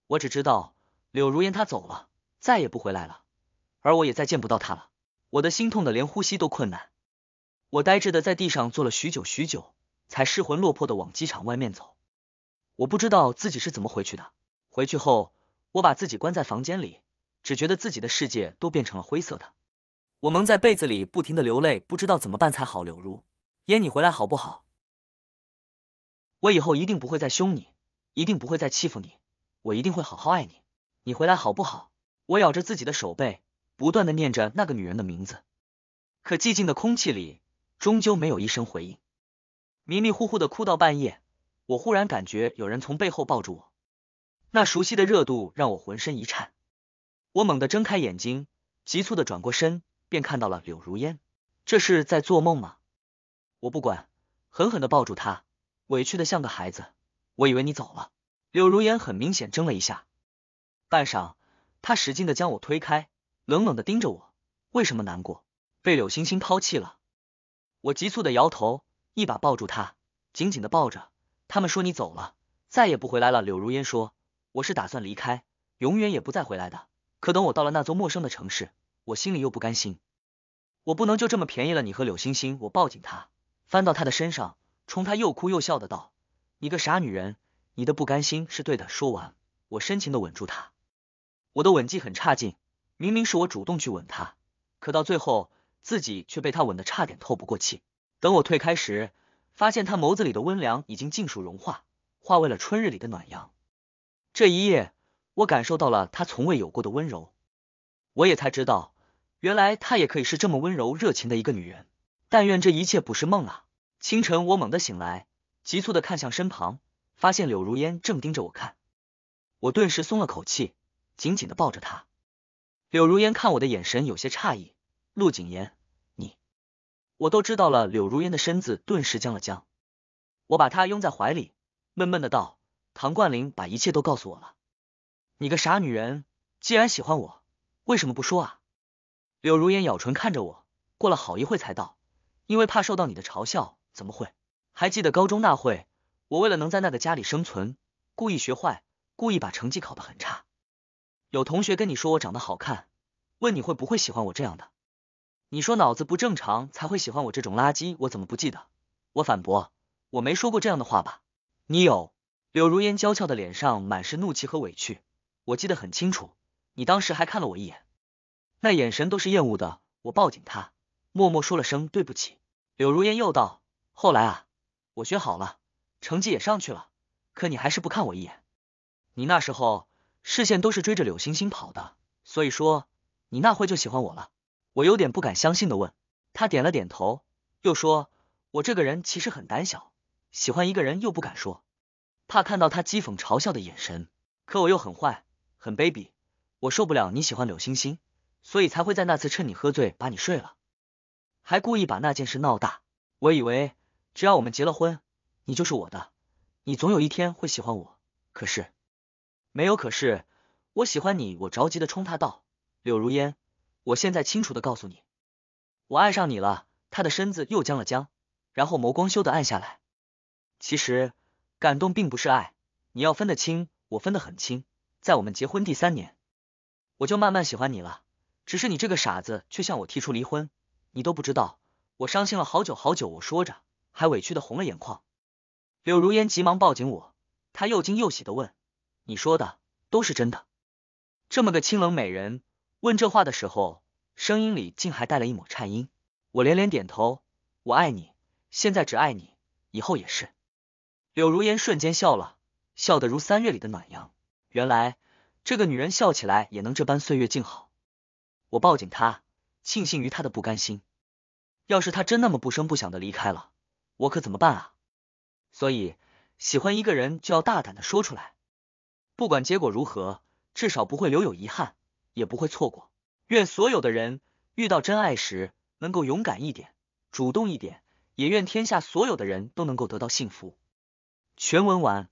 我只知道柳如烟她走了，再也不回来了，而我也再见不到她了。我的心痛的连呼吸都困难，我呆滞的在地上坐了许久许久。才失魂落魄的往机场外面走，我不知道自己是怎么回去的。回去后，我把自己关在房间里，只觉得自己的世界都变成了灰色的。我蒙在被子里，不停的流泪，不知道怎么办才好。柳如烟，你回来好不好？我以后一定不会再凶你，一定不会再欺负你，我一定会好好爱你。你回来好不好？我咬着自己的手背，不断的念着那个女人的名字，可寂静的空气里，终究没有一声回应。迷迷糊糊的哭到半夜，我忽然感觉有人从背后抱住我，那熟悉的热度让我浑身一颤。我猛地睁开眼睛，急促的转过身，便看到了柳如烟。这是在做梦吗？我不管，狠狠的抱住他，委屈的像个孩子。我以为你走了。柳如烟很明显怔了一下，半晌，他使劲的将我推开，冷冷的盯着我：“为什么难过？被柳星星抛弃了？”我急促的摇头。一把抱住他，紧紧的抱着。他们说你走了，再也不回来了。柳如烟说，我是打算离开，永远也不再回来的。可等我到了那座陌生的城市，我心里又不甘心，我不能就这么便宜了你和柳星星。我抱紧他，翻到他的身上，冲他又哭又笑的道：“你个傻女人，你的不甘心是对的。”说完，我深情的吻住他。我的吻技很差劲，明明是我主动去吻他，可到最后自己却被他吻得差点透不过气。等我退开时，发现他眸子里的温凉已经尽数融化，化为了春日里的暖阳。这一夜，我感受到了他从未有过的温柔，我也才知道，原来她也可以是这么温柔热情的一个女人。但愿这一切不是梦啊！清晨，我猛地醒来，急促地看向身旁，发现柳如烟正盯着我看，我顿时松了口气，紧紧地抱着她。柳如烟看我的眼神有些诧异，陆景言。我都知道了，柳如烟的身子顿时僵了僵。我把她拥在怀里，闷闷的道：“唐冠林把一切都告诉我了。你个傻女人，既然喜欢我，为什么不说啊？”柳如烟咬唇看着我，过了好一会才道：“因为怕受到你的嘲笑，怎么会？还记得高中那会，我为了能在那个家里生存，故意学坏，故意把成绩考得很差。有同学跟你说我长得好看，问你会不会喜欢我这样的。”你说脑子不正常才会喜欢我这种垃圾，我怎么不记得？我反驳，我没说过这样的话吧？你有。柳如烟娇俏的脸上满是怒气和委屈，我记得很清楚，你当时还看了我一眼，那眼神都是厌恶的。我抱紧她，默默说了声对不起。柳如烟又道，后来啊，我学好了，成绩也上去了，可你还是不看我一眼，你那时候视线都是追着柳星星跑的，所以说你那会就喜欢我了。我有点不敢相信的问，他点了点头，又说：“我这个人其实很胆小，喜欢一个人又不敢说，怕看到他讥讽嘲笑的眼神。可我又很坏，很卑鄙，我受不了你喜欢柳星星，所以才会在那次趁你喝醉把你睡了，还故意把那件事闹大。我以为只要我们结了婚，你就是我的，你总有一天会喜欢我。可是，没有。可是我喜欢你。”我着急的冲他道：“柳如烟。”我现在清楚的告诉你，我爱上你了。他的身子又僵了僵，然后眸光羞的暗下来。其实，感动并不是爱，你要分得清，我分得很清。在我们结婚第三年，我就慢慢喜欢你了。只是你这个傻子却向我提出离婚，你都不知道，我伤心了好久好久。我说着，还委屈的红了眼眶。柳如烟急忙抱紧我，她又惊又喜的问：“你说的都是真的？这么个清冷美人？”问这话的时候，声音里竟还带了一抹颤音。我连连点头，我爱你，现在只爱你，以后也是。柳如烟瞬间笑了，笑得如三月里的暖阳。原来这个女人笑起来也能这般岁月静好。我抱紧她，庆幸于她的不甘心。要是她真那么不声不响的离开了，我可怎么办啊？所以喜欢一个人就要大胆的说出来，不管结果如何，至少不会留有遗憾。也不会错过。愿所有的人遇到真爱时能够勇敢一点，主动一点，也愿天下所有的人都能够得到幸福。全文完。